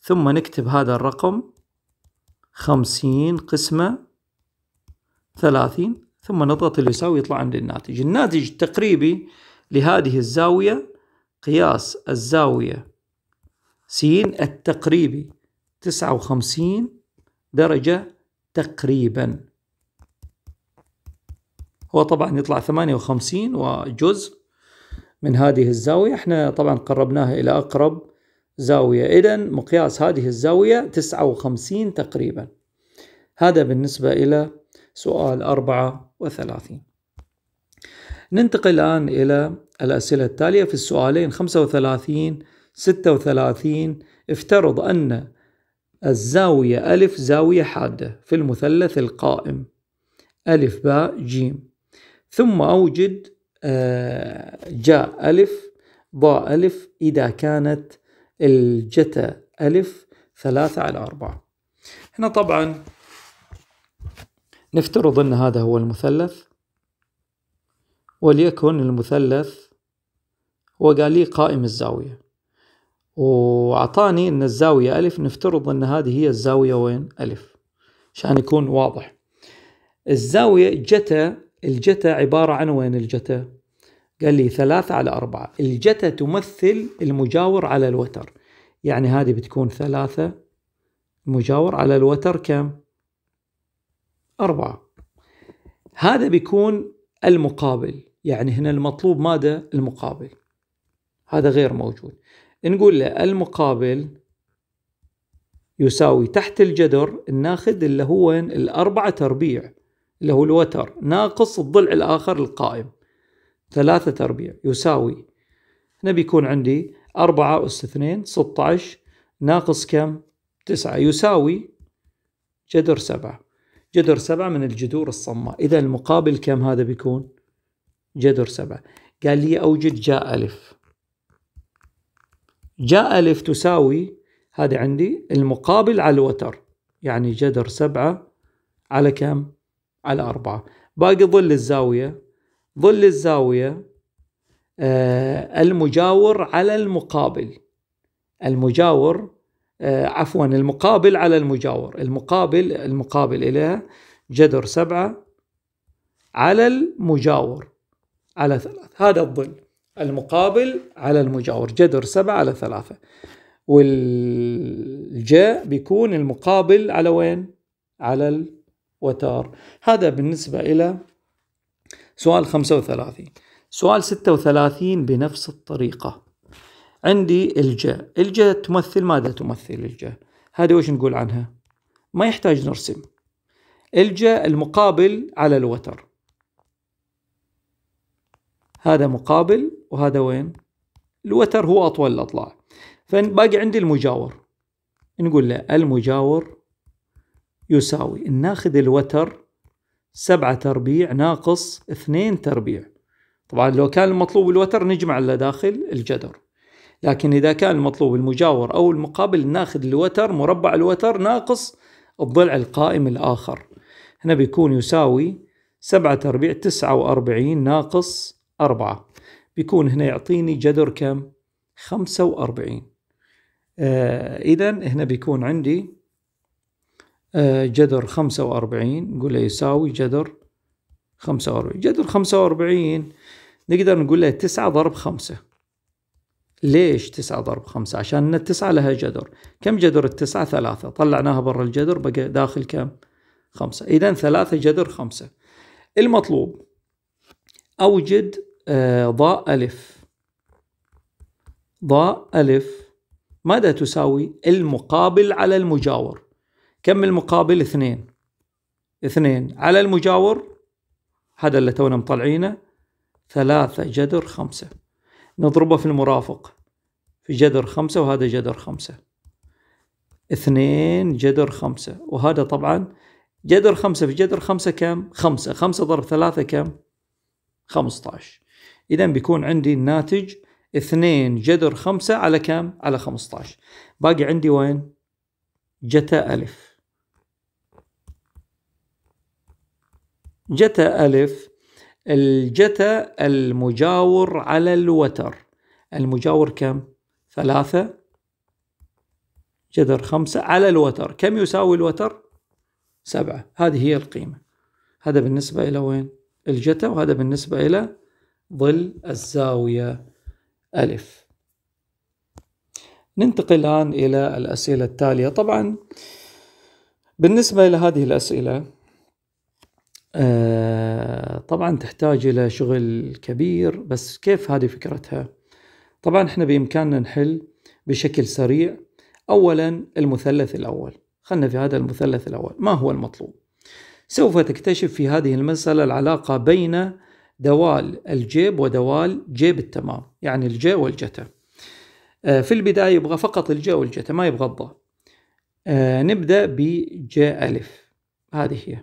ثم نكتب هذا الرقم خمسين قسمة ثلاثين ثم نضغط اليساوي يطلع عندي الناتج الناتج التقريبي لهذه الزاوية قياس الزاوية س التقريبي تسعة وخمسين درجة تقريبا هو طبعا يطلع ثمانية وخمسين وجزء من هذه الزاوية احنا طبعا قربناها إلى أقرب زاوية إذا مقياس هذه الزاوية 59 تقريبا هذا بالنسبة إلى سؤال 34 ننتقل الآن إلى الأسئلة التالية في السؤالين 35 36 افترض أن الزاوية ألف زاوية حادة في المثلث القائم ألف باء جيم ثم أوجد آه، جاء ألف باء ألف إذا كانت الجتا ألف ثلاثة على أربعة هنا طبعا نفترض أن هذا هو المثلث وليكن المثلث هو قال لي قائم الزاوية وأعطاني أن الزاوية ألف نفترض أن هذه هي الزاوية وين ألف عشان يكون واضح الزاوية جتا الجتا عبارة عن وين الجتا قال لي ثلاثة على أربعة الجتا تمثل المجاور على الوتر يعني هذه بتكون ثلاثة مجاور على الوتر كم؟ أربعة هذا بيكون المقابل يعني هنا المطلوب ماذا؟ المقابل هذا غير موجود نقول له المقابل يساوي تحت الجدر ناخذ اللي هو الأربعة تربيع اللي هو الوتر ناقص الضلع الآخر القائم ثلاثة أربيع يساوي هنا بيكون عندي أربعة أس اثنين ستة عشر ناقص كم تسعة يساوي جذر سبعة جذر سبعة من الجذور الصماء إذا المقابل كم هذا بيكون جذر سبعة قال لي أوجد جاء ألف جاء ألف تساوي هذا عندي المقابل على الوتر يعني جذر سبعة على كم؟ على أربعة باقي ظل الزاوية ظل الزاوية آه، المجاور على المقابل المجاور آه، عفوا المقابل على المجاور المقابل المقابل إليها جذر سبعة على المجاور على ثلاث هذا الظل المقابل على المجاور جذر سبعة على ثلاثة والجاء بيكون المقابل على وين؟ على الوتار هذا بالنسبة إلى سؤال 35 سؤال 36 بنفس الطريقة عندي الجا الجا تمثل ماذا تمثل الجا هذه وش نقول عنها ما يحتاج نرسم الجا المقابل على الوتر هذا مقابل وهذا وين الوتر هو أطول الأضلاع فباقي عندي المجاور نقول له المجاور يساوي ناخذ الوتر سبعة تربيع ناقص اثنين تربيع طبعا لو كان المطلوب الوتر نجمع اللي داخل الجدر لكن إذا كان المطلوب المجاور أو المقابل ناخذ الوتر مربع الوتر ناقص الضلع القائم الآخر هنا بيكون يساوي سبعة تربيع تسعة وأربعين ناقص أربعة بيكون هنا يعطيني جذر كم؟ خمسة وأربعين آه إذا هنا بيكون عندي آه، جذر خمسة وأربعين نقول له يساوي جذر خمسة وأربعين جذر خمسة وأربعين نقدر نقول له تسعة ضرب خمسة ليش تسعة ضرب خمسة عشان أن التسعة لها جذر كم جذر التسعة ثلاثة طلعناها برا الجذر بقى داخل كم خمسة إذا ثلاثة جذر خمسة المطلوب أوجد آه، ضاء ألف ضاء ألف ماذا تساوي المقابل على المجاور كم المقابل اثنين اثنين على المجاور هذا اللي تونا مطلعينه ثلاثة جذر خمسة نضربه في المرافق في جذر خمسة وهذا جذر خمسة اثنين جذر خمسة وهذا طبعا جذر خمسة في جذر خمسة كم؟ خمسة خمسة ضرب ثلاثة كم؟ خمسة عشر إذا بيكون عندي الناتج اثنين جذر خمسة على كم؟ على خمسة عشر باقي عندي وين؟ جتا ألف جتا ألف الجتا المجاور على الوتر المجاور كم؟ ثلاثة جذر خمسة على الوتر كم يساوي الوتر؟ سبعة هذه هي القيمة هذا بالنسبة إلى وين؟ الجتا وهذا بالنسبة إلى ظل الزاوية ألف ننتقل الآن إلى الأسئلة التالية طبعا بالنسبة إلى هذه الأسئلة آه، طبعا تحتاج إلى شغل كبير بس كيف هذه فكرتها؟ طبعا احنا بإمكاننا نحل بشكل سريع أولا المثلث الأول خلنا في هذا المثلث الأول ما هو المطلوب؟ سوف تكتشف في هذه المسألة العلاقة بين دوال الجيب ودوال جيب التمام يعني الجاء والجتا آه، في البداية يبغى فقط الجاء والجتا ما يبغى الضاء آه، نبدأ بجاء ألف هذه هي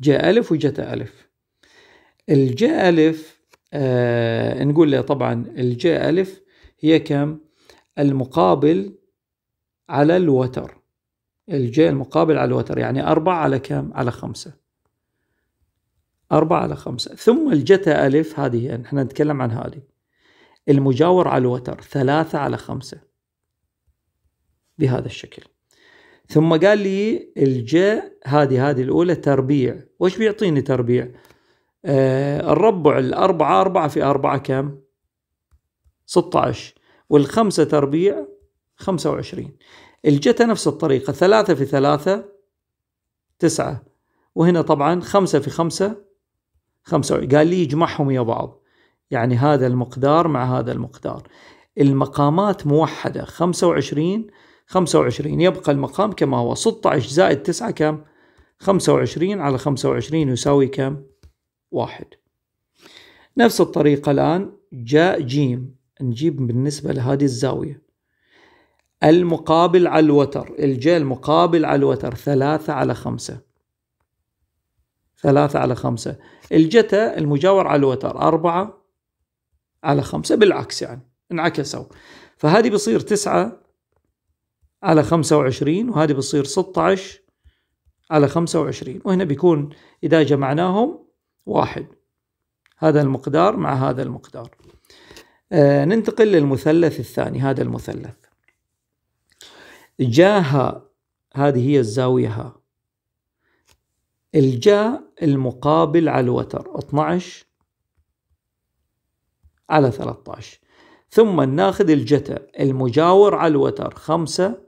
جاء ألف وجاء ألف الجاء ألف آه نقول طبعا الجاء ألف هي كم المقابل على الوتر الجاء المقابل على الوتر يعني أربعة على كم على خمسة أربعة على خمسة ثم الجتا ألف هذه نحن نتكلم عن هذه المجاور على الوتر ثلاثة على خمسة بهذا الشكل ثم قال لي الج هذه هذه الأولى تربيع وش بيعطيني تربيع آه الربع الأربعة أربعة في أربعة كم 16 والخمسة تربيع 25 الجتة نفس الطريقة ثلاثة في ثلاثة تسعة وهنا طبعا خمسة في خمسة خمسة قال لي يجمعهم يا بعض يعني هذا المقدار مع هذا المقدار المقامات موحدة خمسة وعشرين 25 يبقى المقام كما هو 16 زائد 9 كم 25 على 25 يساوي كم 1 نفس الطريقة الآن جاء جيم نجيب بالنسبة لهذه الزاوية المقابل على الوتر الجيل المقابل على الوتر 3 على 5 3 على 5 الجتا المجاور على الوتر 4 على 5 بالعكس يعني انعكسوا فهذه بصير 9 على 25 وهذه بتصير 16 على 25 وهنا بيكون إذا جمعناهم واحد هذا المقدار مع هذا المقدار آه ننتقل للمثلث الثاني هذا المثلث جاها هذه هي الزاوية ها الجا المقابل على الوتر 12 على 13 ثم ناخذ الجتا المجاور على الوتر 5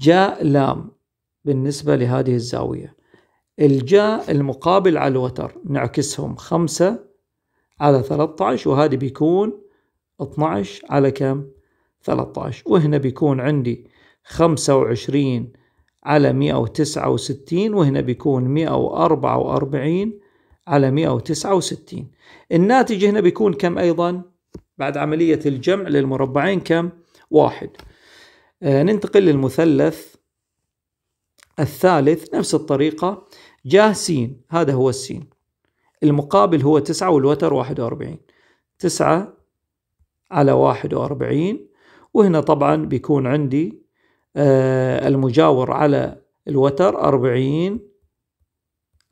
جاء لام بالنسبة لهذه الزاوية الجاء المقابل على الوتر نعكسهم خمسة على 13 وهذا بيكون 12 على كم 13 وهنا بيكون عندي 25 على 169 وهنا بيكون 144 على 169 الناتج هنا بيكون كم أيضا بعد عملية الجمع للمربعين كم واحد آه، ننتقل للمثلث الثالث نفس الطريقة جاء سين هذا هو السين المقابل هو تسعة والوتر واحد وأربعين تسعة على واحد وأربعين وهنا طبعا بيكون عندي آه، المجاور على الوتر أربعين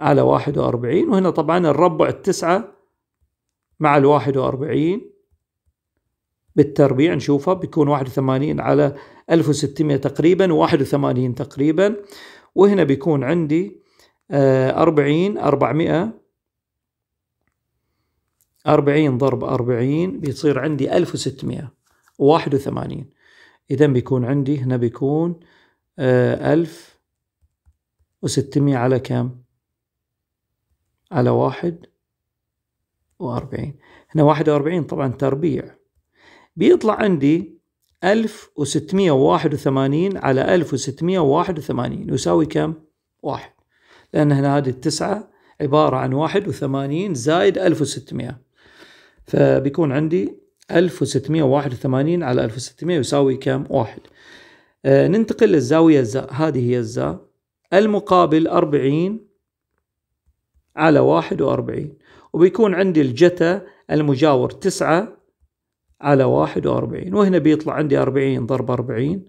على واحد وأربعين وهنا طبعا الربع التسعة مع الواحد وأربعين بالتربيع نشوفها بيكون واحد وثمانين على 1600 تقريبا و 81 تقريبا وهنا بيكون عندي 40 400 40 ضرب 40 بيصير عندي 1681 إذا بيكون عندي هنا بيكون 1600 آه، على كم على 41 هنا 41 طبعا تربيع بيطلع عندي 1681 على 1681 يساوي كم؟ واحد لأن هنا هذه التسعة عبارة عن 81 زائد 1600 فبيكون عندي 1681 على 1600 يساوي كم؟ واحد آه ننتقل للزاوية الزاء هذه هي الزاء المقابل 40 على 41 وبيكون عندي الجتا المجاور 9 على واحد وأربعين وهنا بيطلع عندي أربعين ضرب أربعين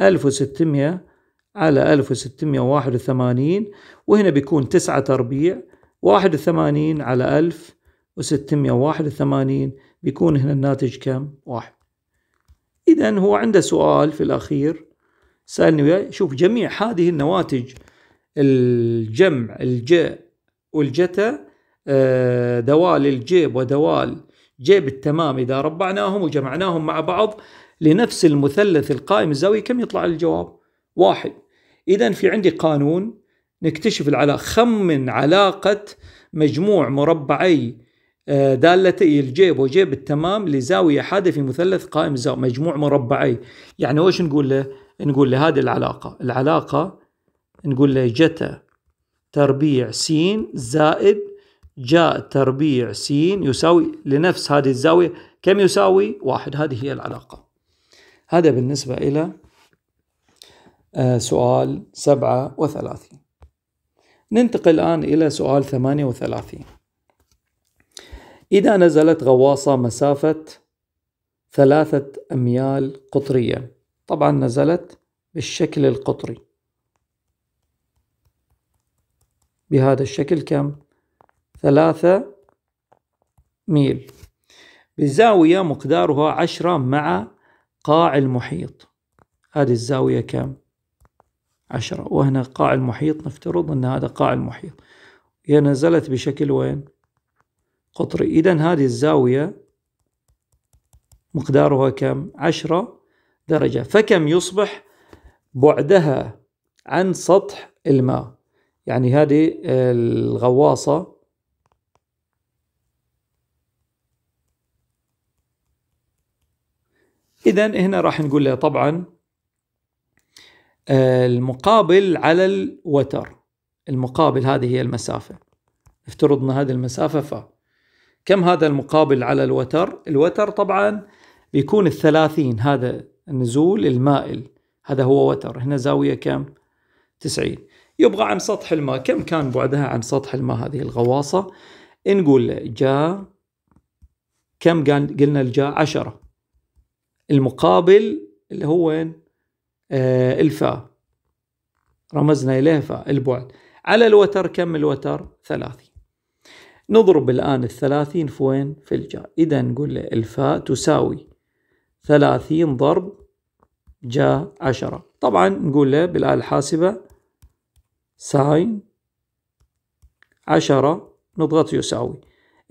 ألف وستمية على ألف وستمية واحد وثمانين وهنا بيكون تسعة أربيع واحد وثمانين على ألف وستمية واحد وثمانين بيكون هنا الناتج كم واحد إذا هو عنده سؤال في الأخير سألني وياه شوف جميع هذه النواتج الجمع الجاء والجتا آه، دوال الجيب ودوال جيب التمام إذا ربعناهم وجمعناهم مع بعض لنفس المثلث القائم الزاوية كم يطلع الجواب؟ واحد إذا في عندي قانون نكتشف العلاقة خمن علاقة مجموع مربعي آه، دالتي الجيب وجيب التمام لزاوية حادة في مثلث قائم الزاوية مجموع مربعي يعني وش نقول له؟ نقول له هذه العلاقة العلاقة نقول له جتا تربيع سين زائد جاء تربيع س يساوي لنفس هذه الزاوية كم يساوي؟ واحد هذه هي العلاقة هذا بالنسبة إلى آه، سؤال سبعة وثلاثين ننتقل الآن إلى سؤال ثمانية وثلاثين إذا نزلت غواصة مسافة ثلاثة أميال قطرية طبعا نزلت بالشكل القطري بهذا الشكل كم؟ ثلاثة ميل بزاوية مقدارها عشرة مع قاع المحيط هذه الزاوية كم؟ عشرة وهنا قاع المحيط نفترض أن هذا قاع المحيط هي نزلت بشكل وين؟ قطري إذا هذه الزاوية مقدارها كم؟ عشرة درجة فكم يصبح بعدها عن سطح الماء يعني هذه الغواصة اذا هنا راح نقول له طبعا آه، المقابل على الوتر المقابل هذه هي المسافة افترض ان هذه المسافة ف كم هذا المقابل على الوتر الوتر طبعا بيكون الثلاثين هذا النزول المائل هذا هو وتر هنا زاوية كم 90 يبغى عن سطح الماء كم كان بعدها عن سطح الماء هذه الغواصة نقول جا كم قلنا الجا 10 المقابل اللي هو آه الفاء رمزنا إليه فاء البعد على الوتر كم الوتر ثلاثي نضرب الآن الثلاثين في وين في الجا إذا نقول الفاء تساوي ثلاثين ضرب جا عشرة طبعا نقول له بالآلة الحاسبة ساين عشرة نضغط يساوي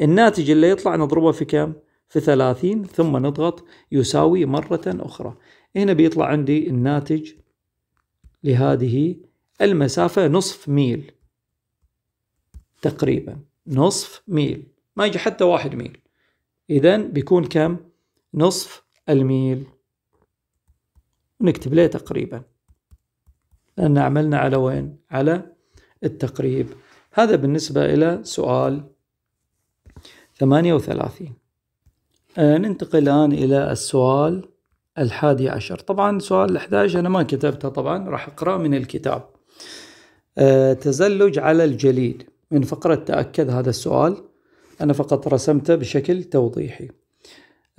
الناتج اللي يطلع نضربه في كم؟ في 30 ثم نضغط يساوي مرة أخرى هنا بيطلع عندي الناتج لهذه المسافة نصف ميل تقريبا نصف ميل ما يجي حتى واحد ميل إذا بيكون كم نصف الميل نكتب ليه تقريبا لأن عملنا على وين على التقريب هذا بالنسبة إلى سؤال 38 آه، ننتقل الآن إلى السؤال الحادي عشر طبعا سؤال الأحداش أنا ما كتبته طبعا راح أقرأ من الكتاب آه، تزلج على الجليد من فقرة تأكد هذا السؤال أنا فقط رسمته بشكل توضيحي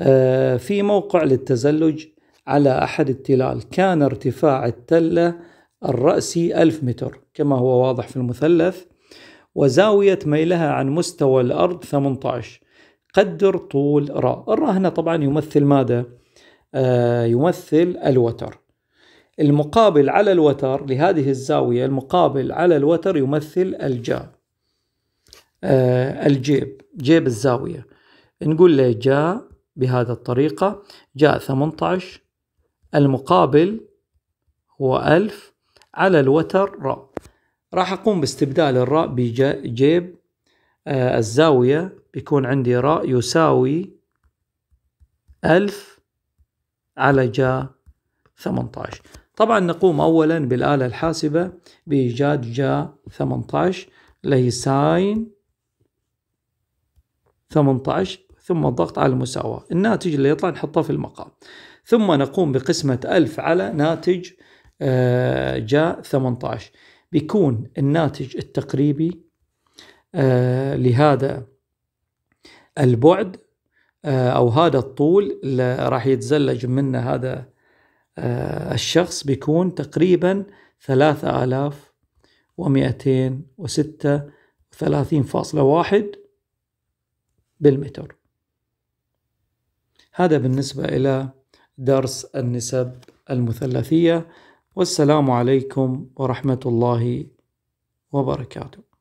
آه، في موقع للتزلج على أحد التلال كان ارتفاع التلة الرأسي ألف متر كما هو واضح في المثلث وزاوية ميلها عن مستوى الأرض 18 قدر طول راء الراء هنا طبعا يمثل ماذا آه يمثل الوتر المقابل على الوتر لهذه الزاوية المقابل على الوتر يمثل الجا آه الجيب جيب الزاوية نقول له جا بهذا الطريقة جاء 18 المقابل هو 1000 على الوتر راء راح أقوم باستبدال الراء بجيب آه الزاوية بيكون عندي راء يساوي ألف على جا 18 طبعا نقوم أولا بالآلة الحاسبة بإيجاد جا 18 اللي هي ساين 18 ثم الضغط على المساواة الناتج اللي يطلع نحطه في المقام ثم نقوم بقسمة ألف على ناتج آه، جا 18 بيكون الناتج التقريبي آه، لهذا البعد آه، او هذا الطول اللي راح يتزلج منه هذا آه، الشخص بيكون تقريبا 3236.1 بالمتر هذا بالنسبة إلى درس النسب المثلثية والسلام عليكم ورحمة الله وبركاته